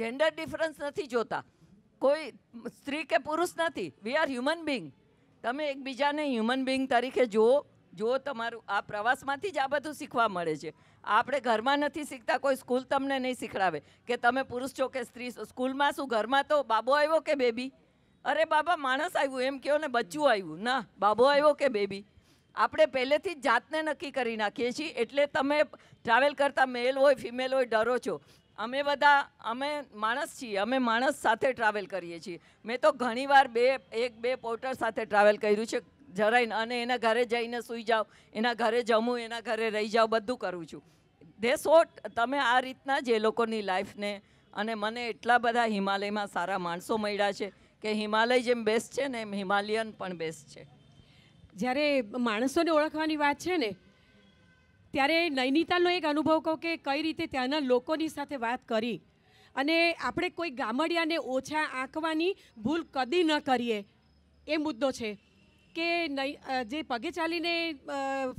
જેન્ડર ડિફરન્સ નથી જોતા કોઈ સ્ત્રી કે પુરુષ નથી વી આર હ્યુમન બિંગ તમે એકબીજાને હ્યુમન બિંગ તરીકે જુઓ જુઓ તમારું આ પ્રવાસમાંથી જ આ બધું શીખવા મળે છે આપણે ઘરમાં નથી શીખતા કોઈ સ્કૂલ તમને નહીં શીખડાવે કે તમે પુરુષ છો કે સ્ત્રી સ્કૂલમાં શું ઘરમાં તો બાબો આવ્યો કે બેબી અરે બાબા માણસ આવ્યું એમ કહો ને બચ્ચું આવ્યું ના બાબો આવ્યો કે બેબી આપણે પહેલેથી જ જાતને નક્કી કરી નાખીએ છીએ એટલે તમે ટ્રાવેલ કરતા મેલ હોય ફિમેલ હોય ડરો છો અમે બધા અમે માણસ છીએ અમે માણસ સાથે ટ્રાવેલ કરીએ છીએ મેં તો ઘણીવાર બે એક બે પોર્ટર સાથે ટ્રાવેલ કર્યું છે જરાય અને એના ઘરે જઈને સૂઈ જાઓ એના ઘરે જમું એના ઘરે રહી જાઓ બધું કરું છું દે સોટ તમે આ રીતના જ એ લોકોની લાઈફને અને મને એટલા બધા હિમાલયમાં સારા માણસો મળ્યા છે કે હિમાલય જેમ બેસ્ટ છે ને એમ હિમાલયન પણ બેસ્ટ છે જ્યારે માણસોને ઓળખવાની વાત છે ને ત્યારે નૈનિતાલનો એક અનુભવ કહું કે કઈ રીતે ત્યાંના લોકોની સાથે વાત કરી અને આપણે કોઈ ગામડિયાને ઓછા આંકવાની ભૂલ કદી ન કરીએ એ મુદ્દો છે કે જે પગે ચાલીને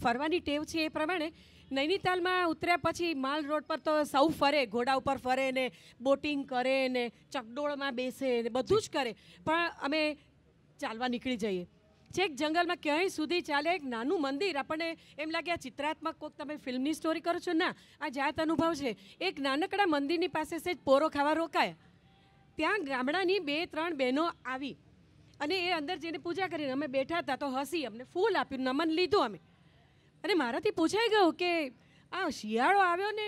ફરવાની ટેવ છે એ પ્રમાણે નૈનીતાલમાં ઉતર્યા પછી માલ રોડ પર તો સૌ ફરે ઘોડા ઉપર ફરે ને બોટિંગ કરે ને ચકડોળમાં બેસે ને બધું જ કરે પણ અમે ચાલવા નીકળી જઈએ છેક જંગલમાં ક્યાંય સુધી ચાલે એક નાનું મંદિર આપણને એમ લાગે આ ચિત્રાત્મક કોઈક તમે ફિલ્મની સ્ટોરી કરો છો ના આ જાત અનુભવ છે એક નાનકડા મંદિરની પાસે છે જ પોરો ખાવા રોકાય ત્યાં ગામડાની બે ત્રણ બહેનો આવી અને એ અંદર જઈને પૂજા કરીને અમે બેઠા હતા તો હસી અમને ફૂલ આપ્યું નમન લીધું અમે અને મારાથી પૂછાઈ ગયું કે આ શિયાળો આવ્યો ને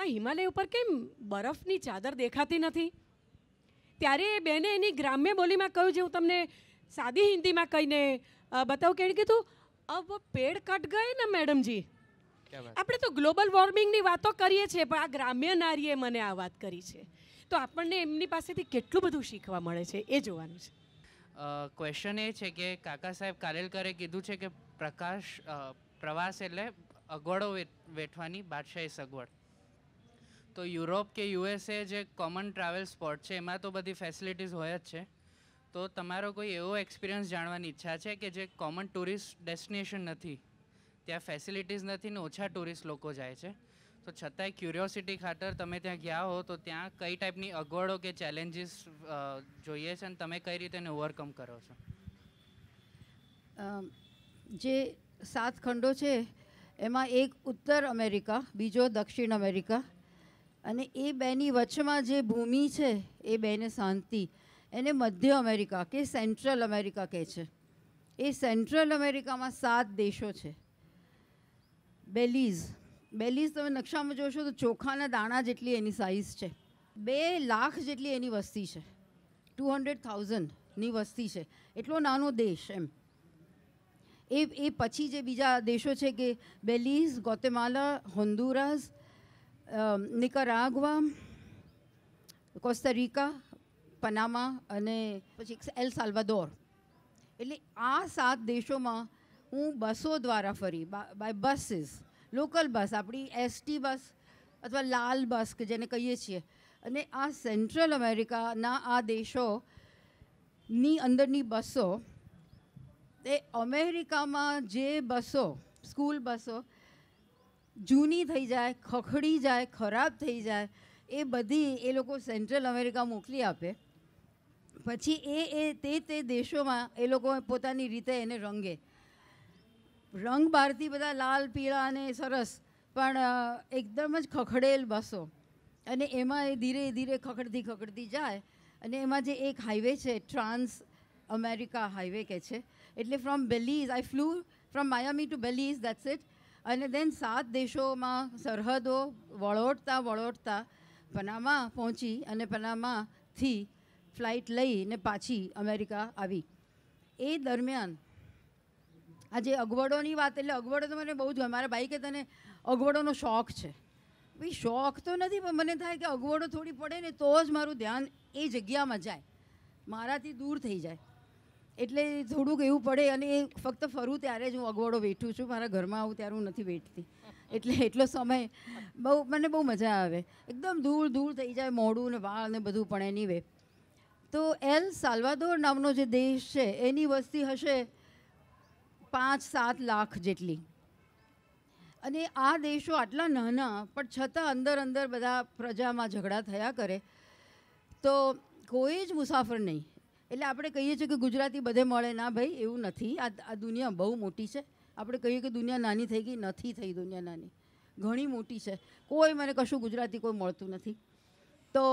આ હિમાલય ઉપર કેમ બરફની ચાદર દેખાતી નથી ત્યારે એ બેને એની ગ્રામ્ય બોલીમાં કહ્યું જે હું તમને સાદી હિન્દીમાં કહીને બતાવું કે એને કીધું અબ પેડ કટ ગયે ને મેડમજી આપણે તો ગ્લોબલ વોર્મિંગની વાતો કરીએ છીએ પણ આ ગ્રામ્ય નારીએ મને આ વાત કરી છે તો આપણને એમની પાસેથી કેટલું બધું શીખવા મળે છે એ જોવાનું છે ક્વેશ્ચન એ છે કે કાકા સાહેબ કારેલકરે કીધું છે કે પ્રકાશ પ્રવાસ એટલે અગવડો વેઠવાની બાદશાહી સગવડ તો યુરોપ કે યુએસએ જે કોમન ટ્રાવેલ સ્પોટ છે એમાં તો બધી ફેસિલિટીઝ હોય જ છે તો તમારો કોઈ એવો એક્સપિરિયન્સ જાણવાની ઈચ્છા છે કે જે કોમન ટુરિસ્ટ ડેસ્ટિનેશન નથી ત્યાં ફેસિલિટીઝ નથી ને ઓછા ટુરિસ્ટ લોકો જાય છે તો છતાંય ક્યુરિયોસિટી ખાતર તમે ત્યાં ગયા હો તો ત્યાં કઈ ટાઈપની અગવડો કે ચેલેન્જીસ જોઈએ છે અને તમે કઈ રીતે એને ઓવરકમ કરો છો જે સાત ખંડો છે એમાં એક ઉત્તર અમેરિકા બીજો દક્ષિણ અમેરિકા અને એ બેની વચમાં જે ભૂમિ છે એ બેને શાંતિ એને મધ્ય અમેરિકા કે સેન્ટ્રલ અમેરિકા કહે છે એ સેન્ટ્રલ અમેરિકામાં સાત દેશો છે બેલીઝ બેલીઝ તમે નકશામાં જોશો તો ચોખાના દાણા જેટલી એની સાઇઝ છે બે લાખ જેટલી એની વસ્તી છે ટુ હંડ્રેડ થાઉઝન્ડની વસ્તી છે એટલો નાનો દેશ એમ એ એ પછી જે બીજા દેશો છે કે બેલીઝ ગોતેમાલા હોન્દુરાઝ નિકરાગવા કોસ્તરિકા પનામા અને પછી એલ સાલ્વાદોર એટલે આ સાત દેશોમાં હું બસો દ્વારા ફરી બાય બસીસ લોકલ બસ આપણી એસટી બસ અથવા લાલ બસ કે જેને કહીએ છીએ અને આ સેન્ટ્રલ અમેરિકાના આ દેશોની અંદરની બસો એ અમેરિકામાં જે બસો સ્કૂલ બસો જૂની થઈ જાય ખખડી જાય ખરાબ થઈ જાય એ બધી એ લોકો સેન્ટ્રલ અમેરિકા મોકલી આપે પછી એ એ તે તે દેશોમાં એ લોકો પોતાની રીતે એને રંગે રંગ બહારથી બધા લાલ પીળા અને સરસ પણ એકદમ જ ખખડેલ બસો અને એમાં એ ધીરે ધીરે ખખડતી ખખડતી જાય અને એમાં જે એક હાઈવે છે ટ્રાન્સ અમેરિકા હાઈવે કે છે એટલે from Belize I flew from Miami to Belize that's it અને દેન સાત દેશોમાં સરહદો વળોટતા વળોટતા પનામા પહોંચી અને પનામાથી ફ્લાઇટ લઈને પાછી અમેરિકા આવી એ દરમિયાન આજે અગવડોની વાત એટલે અગવડો તો મને બહુ જ ગમે મારા ભાઈ કે તને અગવડોનો શોખ છે ભાઈ શોખ તો નથી પણ મને થાય કે અગવડો થોડી પડે ને તો જ મારું ધ્યાન એ જગ્યામાં જાય મારાથી દૂર થઈ જાય એટલે થોડુંક એવું પડે અને એ ફક્ત ફરું ત્યારે જ હું અગવડો વેઠું છું મારા ઘરમાં આવું ત્યારે હું નથી વેઠતી એટલે એટલો સમય બહુ મને બહુ મજા આવે એકદમ દૂર દૂર થઈ જાય મોડું ને વાળ ને બધું પણ એની વે તો એલ સાલ્વાદોર નામનો જે દેશ છે એની વસ્તી હશે પાંચ સાત લાખ જેટલી અને આ દેશો આટલા નાના પણ છતાં અંદર અંદર બધા પ્રજામાં ઝઘડા થયા કરે તો કોઈ જ મુસાફર નહીં એટલે આપણે કહીએ છીએ કે ગુજરાતી બધે મળે ના ભાઈ એવું નથી આ આ દુનિયા બહુ મોટી છે આપણે કહીએ કે દુનિયા નાની થઈ ગઈ નથી થઈ દુનિયા નાની ઘણી મોટી છે કોઈ મને કશું ગુજરાતી કોઈ મળતું નથી તો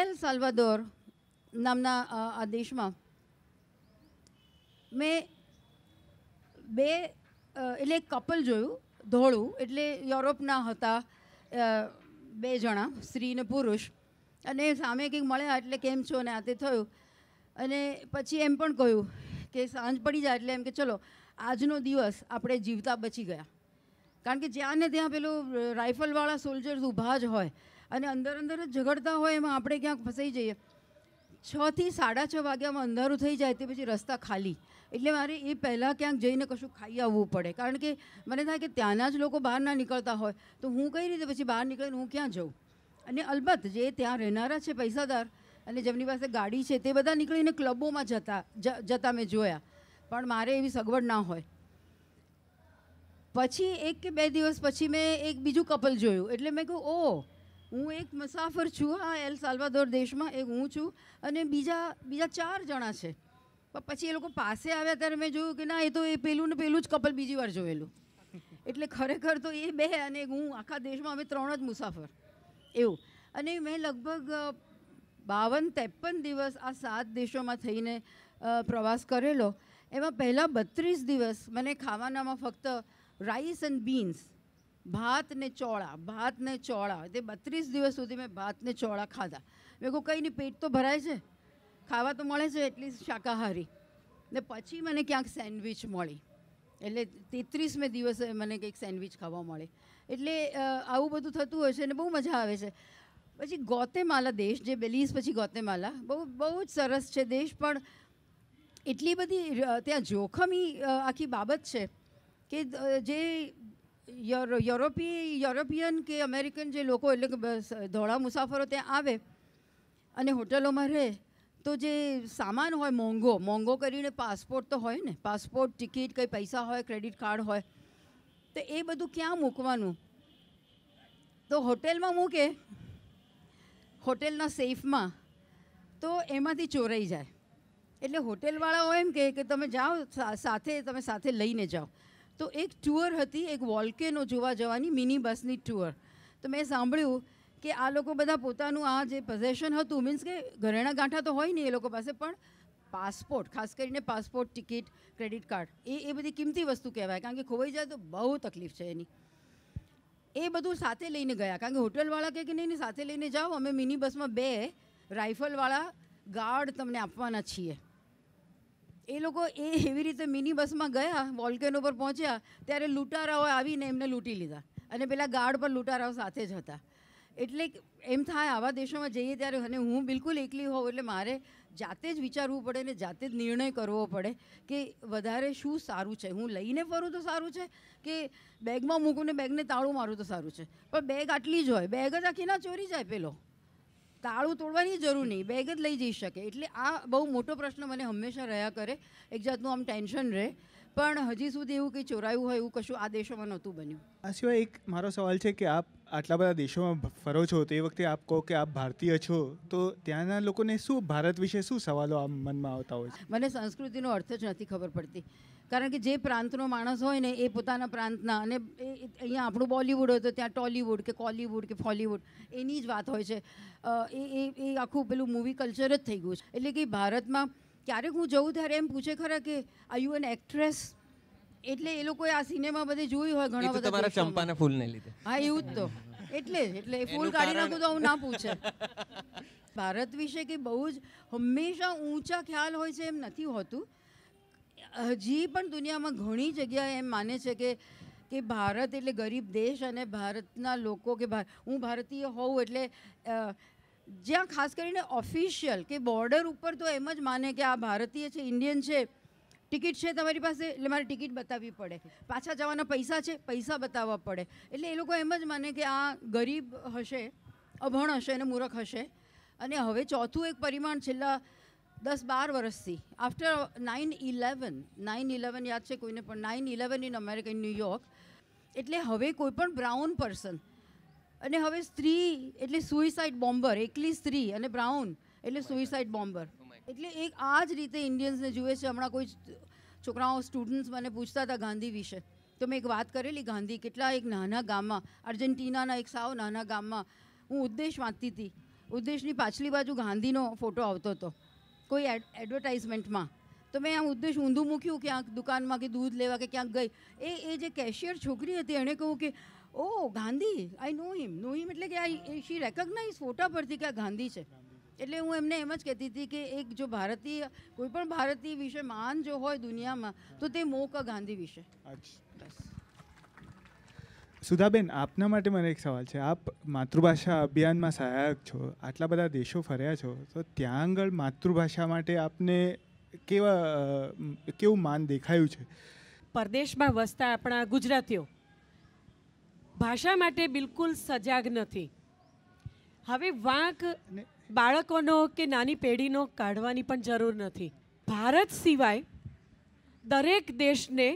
એલ સાલ્વાદોર નામના આ દેશમાં મેં બે એટલે એક કપલ જોયું ધોળું એટલે યુરોપના હતા બે જણા સ્ત્રી ને પુરુષ અને સામે કંઈક મળ્યા એટલે કેમ છો ને આ તે થયું અને પછી એમ પણ કહ્યું કે સાંજ પડી જાય એટલે એમ કે ચલો આજનો દિવસ આપણે જીવતા બચી ગયા કારણ કે જ્યાં ને ત્યાં પેલું રાઇફલવાળા સોલ્જર્સ ઊભા જ હોય અને અંદર અંદર જ ઝઘડતા હોય એમાં આપણે ક્યાંક ફસાઈ જઈએ છથી સાડા છ વાગ્યામાં અંધારું થઈ જાય તે પછી રસ્તા ખાલી એટલે મારે એ પહેલાં ક્યાંક જઈને કશું ખાઈ આવવું પડે કારણ કે મને થાય કે ત્યાંના જ લોકો બહાર ના નીકળતા હોય તો હું કઈ રીતે પછી બહાર નીકળીને હું ક્યાં જઉં અને અલબત્ત જે ત્યાં રહેનારા છે પૈસાદાર અને જેમની પાસે ગાડી છે તે બધા નીકળીને ક્લબોમાં જતા જતા મેં જોયા પણ મારે એવી સગવડ ના હોય પછી એક કે બે દિવસ પછી મેં એક બીજું કપલ જોયું એટલે મેં કહ્યું ઓ હું એક મુસાફર છું આ એલ સાલ્વાદોર દેશમાં એક હું છું અને બીજા બીજા ચાર જણા છે પછી એ લોકો પાસે આવ્યા ત્યારે મેં જોયું કે ના એ તો એ પેલું ને પેલું જ કપલ બીજી વાર જોયેલું એટલે ખરેખર તો એ બે અને હું આખા દેશમાં અમે ત્રણ જ મુસાફર એવું અને મેં લગભગ બાવન ત્રેપન દિવસ આ સાત દેશોમાં થઈને પ્રવાસ કરેલો એમાં પહેલાં બત્રીસ દિવસ મને ખાવાનામાં ફક્ત રાઈસ એન્ડ બીન્સ ભાત ને ચોળા ભાત ને ચોળા તે બત્રીસ દિવસ સુધી મેં ભાત ને ચોળા ખાધા મેં કહું કંઈ નહીં પેટ તો ભરાય છે ખાવા તો મળે છે એટલી શાકાહારી ને પછી મને ક્યાંક સેન્ડવિચ મળી એટલે તેત્રીસ મેં દિવસે મને કંઈક સેન્ડવિચ ખાવા મળે એટલે આવું બધું થતું હોય છે અને બહુ મજા આવે છે પછી ગોતેમાલા દેશ જે બેલીઝ પછી ગોતેમાલા બહુ બહુ જ સરસ છે દેશ પણ એટલી બધી ત્યાં જોખમી આખી બાબત છે કે જે યુરોપી યુરોપિયન કે અમેરિકન જે લોકો એટલે કે ધોળા મુસાફરો ત્યાં આવે અને હોટલોમાં રહે તો જે સામાન હોય મોંઘો મોંઘો કરીને પાસપોર્ટ તો હોય ને પાસપોર્ટ ટિકિટ કંઈ પૈસા હોય ક્રેડિટ કાર્ડ હોય તો એ બધું ક્યાં મૂકવાનું તો હોટેલમાં મૂકે હોટેલના સેફમાં તો એમાંથી ચોરાઈ જાય એટલે હોટેલવાળાઓ એમ કહે કે તમે જાઓ સાથે તમે સાથે લઈને જાઓ તો એક ટૂર હતી એક વોલ્કેનો જોવા જવાની મિની બસની ટૂર તો મેં સાંભળ્યું કે આ લોકો બધા પોતાનું આ જે પઝેશન હતું મીન્સ કે ઘરેણા ગાંઠા તો હોય નહીં એ લોકો પાસે પણ પાસપોર્ટ ખાસ કરીને પાસપોર્ટ ટિકિટ ક્રેડિટ કાર્ડ એ એ બધી કિંમતી વસ્તુ કહેવાય કારણ કે ખોવાઈ જાય તો બહુ તકલીફ છે એની એ બધું સાથે લઈને ગયા કારણ કે હોટલવાળા કહે કે નહીં સાથે લઈને જાઓ અમે મિની બસમાં બે રાઇફલવાળા ગાર્ડ તમને આપવાના છીએ એ લોકો એ એવી રીતે મિની બસમાં ગયા વોલ્કેન ઉપર પહોંચ્યા ત્યારે લૂંટારાઓએ આવીને એમને લૂંટી લીધા અને પેલા ગાર્ડ પર લૂંટારાઓ સાથે જ હતા એટલે એમ થાય આવા દેશોમાં જઈએ ત્યારે અને હું બિલકુલ એકલી હોઉં એટલે મારે જાતે જ વિચારવું પડે ને જાતે જ નિર્ણય કરવો પડે કે વધારે શું સારું છે હું લઈને ફરું તો સારું છે કે બેગમાં મૂકું ને બેગને તાળું મારું તો સારું છે પણ બેગ આટલી જ હોય બેગ જ આખી ના ચોરી જાય પેલો તાળું તોડવાની જરૂર નહીં બેગ જ લઈ જઈ શકે એટલે આ બહુ મોટો પ્રશ્ન મને હંમેશા રહ્યા કરે એક જાતનું આમ ટેન્શન રહે પણ હજી સુધી એવું કંઈ ચોરાયું હોય એવું કશું આ દેશોમાં નહોતું બન્યું આ સિવાય એક મારો સવાલ છે કે આપ આટલા બધા દેશોમાં ફરો છો તે વખતે આપ કહો કે આપ ભારતીય છો તો ત્યાંના લોકોને શું ભારત વિશે શું સવાલો આમ મનમાં આવતા હોય છે મને સંસ્કૃતિનો અર્થ જ નથી ખબર પડતી કારણ કે જે પ્રાંતનો માણસ હોય ને એ પોતાના પ્રાંતના અને અહીંયા આપણું બોલિવૂડ હોય તો ત્યાં ટોલિવૂડ કે કોલિવૂડ કે ફોલિવૂડ એની જ વાત હોય છે એ એ એ આખું પેલું મૂવી કલ્ચર જ થઈ ગયું છે એટલે કે ભારતમાં ક્યારેક હું જઉં ત્યારે એમ પૂછે ખરા કે આર યુ એન એક્ટ્રેસ એટલે એ લોકોએ આ સિનેમા બધે જોયું હોય ઘણા બધા તમારા ચંપાના ફૂલને લીધે હા એવું જ તો એટલે એટલે ફૂલ કાઢી નાખું તો હું ના પૂછે ભારત વિશે કે બહુ જ હંમેશા ઊંચા ખ્યાલ હોય છે એમ નથી હોતું હજી પણ દુનિયામાં ઘણી જગ્યાએ એમ માને છે કે કે ભારત એટલે ગરીબ દેશ અને ભારતના લોકો કે હું ભારતીય હોઉં એટલે જ્યાં ખાસ કરીને ઓફિશિયલ કે બોર્ડર ઉપર તો એમ જ માને કે આ ભારતીય છે ઇન્ડિયન છે ટિકિટ છે તમારી પાસે એટલે મારે ટિકિટ બતાવવી પડે પાછા જવાના પૈસા છે પૈસા બતાવવા પડે એટલે એ લોકો એમ જ માને કે આ ગરીબ હશે અભણ હશે અને મૂરખ હશે અને હવે ચોથું એક પરિમાણ છેલ્લા દસ બાર વર્ષથી after nine eleven nine eleven યાદ છે કોઈને પણ nine eleven in America in New York એટલે હવે કોઈ પણ બ્રાઉન પર્સન અને હવે સ્ત્રી એટલે સુઇસાઇડ બોમ્બર એકલી સ્ત્રી અને બ્રાઉન એટલે સુઇસાઇડ બોમ્બર એટલે એક આ જ રીતે ઇન્ડિયન્સને જુએ છે હમણાં કોઈ છોકરાઓ સ્ટુડન્ટ્સ મને પૂછતા હતા ગાંધી વિશે તો મેં એક વાત કરેલી ગાંધી કેટલા એક નાના ગામમાં અર્જેન્ટિનાના એક સાવ નાના ગામમાં હું ઉદ્દેશ વાંચતી હતી ઉદ્દેશની પાછલી બાજુ ગાંધીનો ફોટો આવતો હતો કોઈ એડવર્ટાઇઝમેન્ટમાં તો મેં આ ઉદ્દેશ ઊંધું મૂક્યું ક્યાંક દુકાનમાં કે દૂધ લેવા કે ક્યાંક ગઈ એ એ જે કેશિયર છોકરી હતી એણે કહ્યું કે ઓ ગાંધી આઈ નો હિમ નો હિમ એટલે કે આ શી રેકગ્નાઇઝ ફોટા પરથી કે આ ગાંધી છે એટલે હું એમને એમ જ કહેતી હતી કે એક જો ભારતીય કોઈ પણ ભારતીય વિશે માન જો હોય દુનિયામાં તો તે મોક ગાંધી વિશે બસ સુધાબેન આપના માટે મને એક સવાલ છે આપ માતૃભાષા અભિયાનમાં સહાયક છો આટલા બધા દેશો ફર્યા છો તો ત્યાં આગળ માતૃભાષા માટે આપને કેવા કેવું માન દેખાયું છે પરદેશમાં વસતા આપણા ગુજરાતીઓ ભાષા માટે બિલકુલ સજાગ નથી હવે વાંક બાળકોનો કે નાની પેઢીનો કાઢવાની પણ જરૂર નથી ભારત સિવાય દરેક દેશને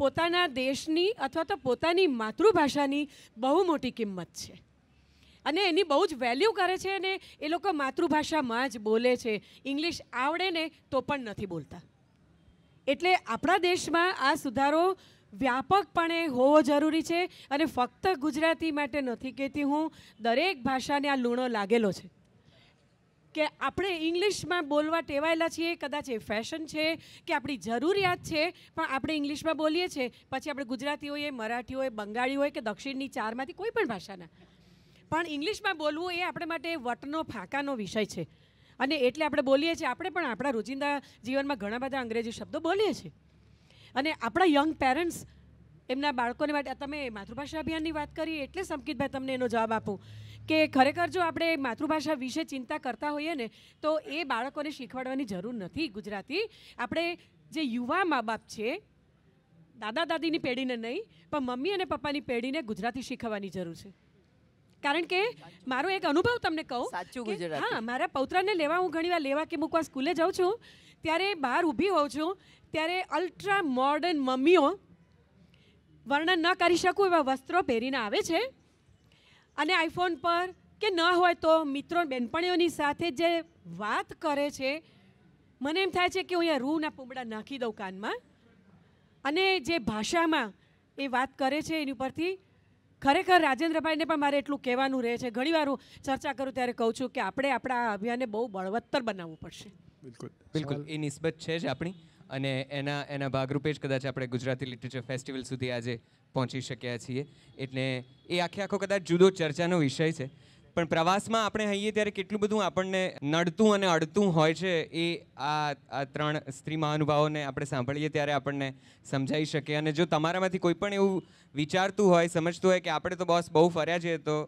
પોતાના દેશની અથવા તો પોતાની માતૃભાષાની બહુ મોટી કિંમત છે અને એની બહુ જ વેલ્યુ કરે છે અને એ લોકો માતૃભાષામાં જ બોલે છે ઇંગ્લિશ આવડે ને તો પણ નથી બોલતા એટલે આપણા દેશમાં આ સુધારો વ્યાપકપણે હોવો જરૂરી છે અને ફક્ત ગુજરાતી માટે નથી કહેતી હું દરેક ભાષાને આ લૂણો લાગેલો છે કે આપણે ઇંગ્લિશમાં બોલવા ટેવાયેલા છીએ કદાચ એ ફેશન છે કે આપણી જરૂરિયાત છે પણ આપણે ઇંગ્લિશમાં બોલીએ છીએ પછી આપણે ગુજરાતી હોઈએ મરાઠી હોય બંગાળી હોય કે દક્ષિણની ચારમાંથી કોઈ પણ ભાષાના પણ ઇંગ્લિશમાં બોલવું એ આપણે માટે વટનો ફાંકાનો વિષય છે અને એટલે આપણે બોલીએ છીએ આપણે પણ આપણા રોજિંદા જીવનમાં ઘણા બધા અંગ્રેજી શબ્દો બોલીએ છીએ અને આપણા યંગ પેરેન્ટ્સ એમના બાળકોને માટે તમે માતૃભાષા અભિયાનની વાત કરી એટલે સંકિતભાઈ તમને એનો જવાબ આપું કે ખરેખર જો આપણે માતૃભાષા વિશે ચિંતા કરતા હોઈએ ને તો એ બાળકોને શીખવાડવાની જરૂર નથી ગુજરાતી આપણે જે યુવા મા બાપ છે દાદા દાદીની પેઢીને નહીં પણ મમ્મી અને પપ્પાની પેઢીને ગુજરાતી શીખવવાની જરૂર છે કારણ કે મારો એક અનુભવ તમને કહું સાચું ગુજરાત હા મારા પૌત્રને લેવા હું ઘણીવાર લેવા કે મૂકવા સ્કૂલે જાઉં છું ત્યારે બહાર ઊભી હોઉં છું ત્યારે અલ્ટ્રા મોડર્ન મમ્મીઓ વર્ણન ન કરી શકું એવા વસ્ત્રો પહેરીને આવે છે અને આઈફોન પર કે ન હોય તો મિત્રો બહેનપણીઓની સાથે જે વાત કરે છે મને એમ થાય છે કે હું અહીંયા રૂના પૂમડા નાખી દઉં કાનમાં અને જે ભાષામાં એ વાત કરે છે એની ઉપરથી ખરેખર રાજેન્દ્રભાઈને પણ મારે એટલું કહેવાનું રહે છે ઘણીવાર હું ચર્ચા કરું ત્યારે કહું છું કે આપણે આપણા અભિયાનને બહુ બળવત્તર બનાવવું પડશે બિલકુલ બિલકુલ એ નિસ્બત છે જ આપણી અને એના એના ભાગરૂપે જ કદાચ આપણે ગુજરાતી લિટરેચર ફેસ્ટિવલ સુધી આજે પહોંચી શક્યા છીએ એટલે એ આખે આખો કદાચ જુદો ચર્ચાનો વિષય છે પણ પ્રવાસમાં આપણે હઈએ ત્યારે કેટલું બધું આપણને નડતું અને અડતું હોય છે એ આ આ ત્રણ સ્ત્રી મહાનુભાવોને આપણે સાંભળીએ ત્યારે આપણને સમજાઈ શકે અને જો તમારામાંથી કોઈ પણ એવું વિચારતું હોય સમજતું હોય કે આપણે તો બોસ બહુ ફર્યા છીએ તો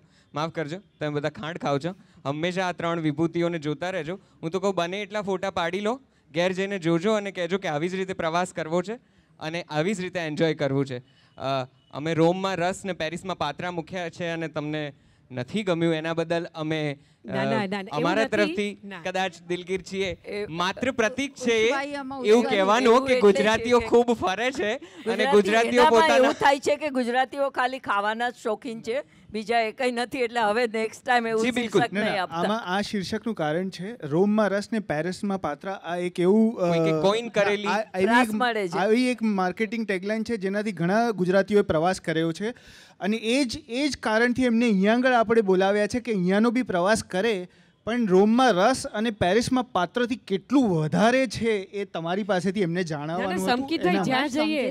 માફ કરજો તમે બધા ખાંડ ખાવ છો હંમેશા આ ત્રણ વિભૂતિઓને જોતા રહેજો હું તો કહું બને એટલા ફોટા પાડી લો ઘેર જઈને જોજો અને કહેજો કે આવી જ રીતે પ્રવાસ કરવો છે અને આવી જ રીતે એન્જોય કરવું છે અમે રોમમાં રસ ને પેરિસમાં પાત્રા મૂક્યા છે અને તમને નથી ગમ્યું એના બદલ અમે અમારા તરફથી કદાચ દિલગીર છીએ માત્ર પ્રતીક છે એવું કહેવાનું કે ગુજરાતીઓ ખૂબ ફરે છે અને ગુજરાતીઓ પોતાનું થાય છે કે ગુજરાતીઓ ખાલી ખાવાના જ શોખીન છે બીજા એ કંઈ નથી એટલે હવે નેક્સ્ટ ટાઈમ એવું શીર્ષક નહીં આપતા આમાં આ શીર્ષકનું કારણ છે રોમમાં રસ ને પેરિસમાં પાત્રા આ એક એવું કોઈન કરેલી રાસ મળે છે આવી એક માર્કેટિંગ ટેગલાઇન છે જેનાથી ઘણા ગુજરાતીઓએ પ્રવાસ કર્યો છે અને એ જ એ જ કારણથી એમને અહીંયા આગળ આપણે બોલાવ્યા છે કે અહીંયાનો બી પ્રવાસ કરે પણ રોમમાં રસ અને પેરિસમાં પાત્રથી કેટલું વધારે છે એ તમારી પાસેથી એમને જાણવાનું સંકિતભાઈ જ્યાં જઈએ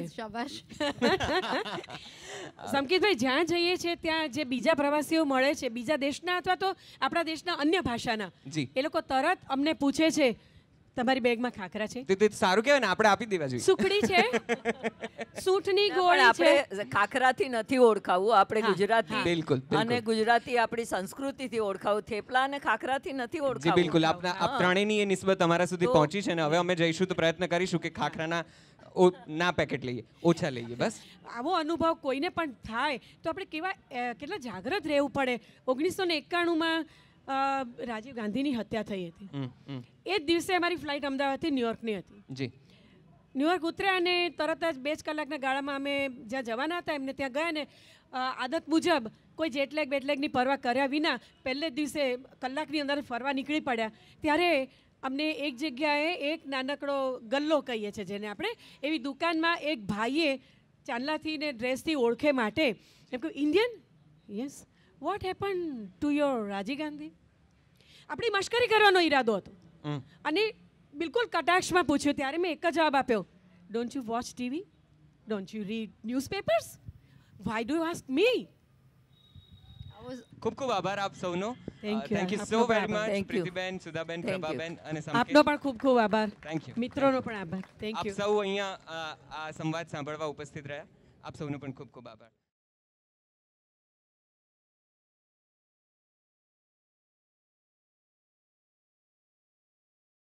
સંકિતભાઈ *laughs* જ્યાં જઈએ છે ત્યાં જે બીજા પ્રવાસીઓ મળે છે બીજા દેશના અથવા તો આપણા દેશના અન્ય ભાષાના એ લોકો તરત અમને પૂછે છે તમારી બેગમાં ખાખરા છે તે સારું કહેવાય ને આપણે આપી દેવા જોઈએ સુખડી છે *laughs* સૂંઠની ગોળી આપણે ખાખરાથી નથી ઓળખાવું આપણે ગુજરાતી બિલકુલ અને ગુજરાતી આપણી સંસ્કૃતિથી ઓળખાવું થેપલા અને ખાખરાથી નથી ઓળખાવું બિલકુલ આપના આ ત્રણેયની એ નિસ્બત અમારા સુધી પહોંચી છે ને હવે અમે જઈશું તો પ્રયત્ન કરીશું કે ખાખરાના ના પેકેટ લઈએ ઓછા લઈએ બસ આવો અનુભવ કોઈને પણ થાય તો આપણે કેવા કેટલા જાગૃત રહેવું પડે ઓગણીસો ને એકાણુંમાં રાજીવ ગાંધીની હત્યા થઈ હતી એ જ દિવસે અમારી ફ્લાઇટ અમદાવાદથી ન્યુયોર્કની હતી જી ન્યુયોર્ક ઉતર્યા અને તરત જ બે જ કલાકના ગાળામાં અમે જ્યાં જવાના હતા એમને ત્યાં ગયા ને આદત મુજબ કોઈ જેટલેગ બેટલેગની પરવા કર્યા વિના પહેલે જ દિવસે કલાકની અંદર ફરવા નીકળી પડ્યા ત્યારે અમને એક જગ્યાએ એક નાનકડો ગલ્લો કહીએ છીએ જેને આપણે એવી દુકાનમાં એક ભાઈએ ચાંદલાથી ને ડ્રેસથી ઓળખે માટે એમ કહ્યું Indian yes what happen to your Rajiv Gandhi આપણી મશ્કરી કરવાનો ઈરાદો હતો અને બિલકુલ કટાક્ષમાં પૂછ્યું ત્યારે મેં એક જ જવાબ આપ્યો don't you watch TV don't you read newspapers why do ask me ખૂબ ખૂબ આભાર આપ સૌનો thank you thank you so very much Pritiben Sudhaben Prabhaben અને આપનો પણ ખૂબ ખૂબ આભાર થેન્ક યુ મિત્રોનો પણ આભાર થેન્ક યુ આપ સૌ અહીંયા આ સંવાદ સાંભળવા ઉપસ્થિત રહ્યા આપ સૌનો પણ ખૂબ ખૂબ આભાર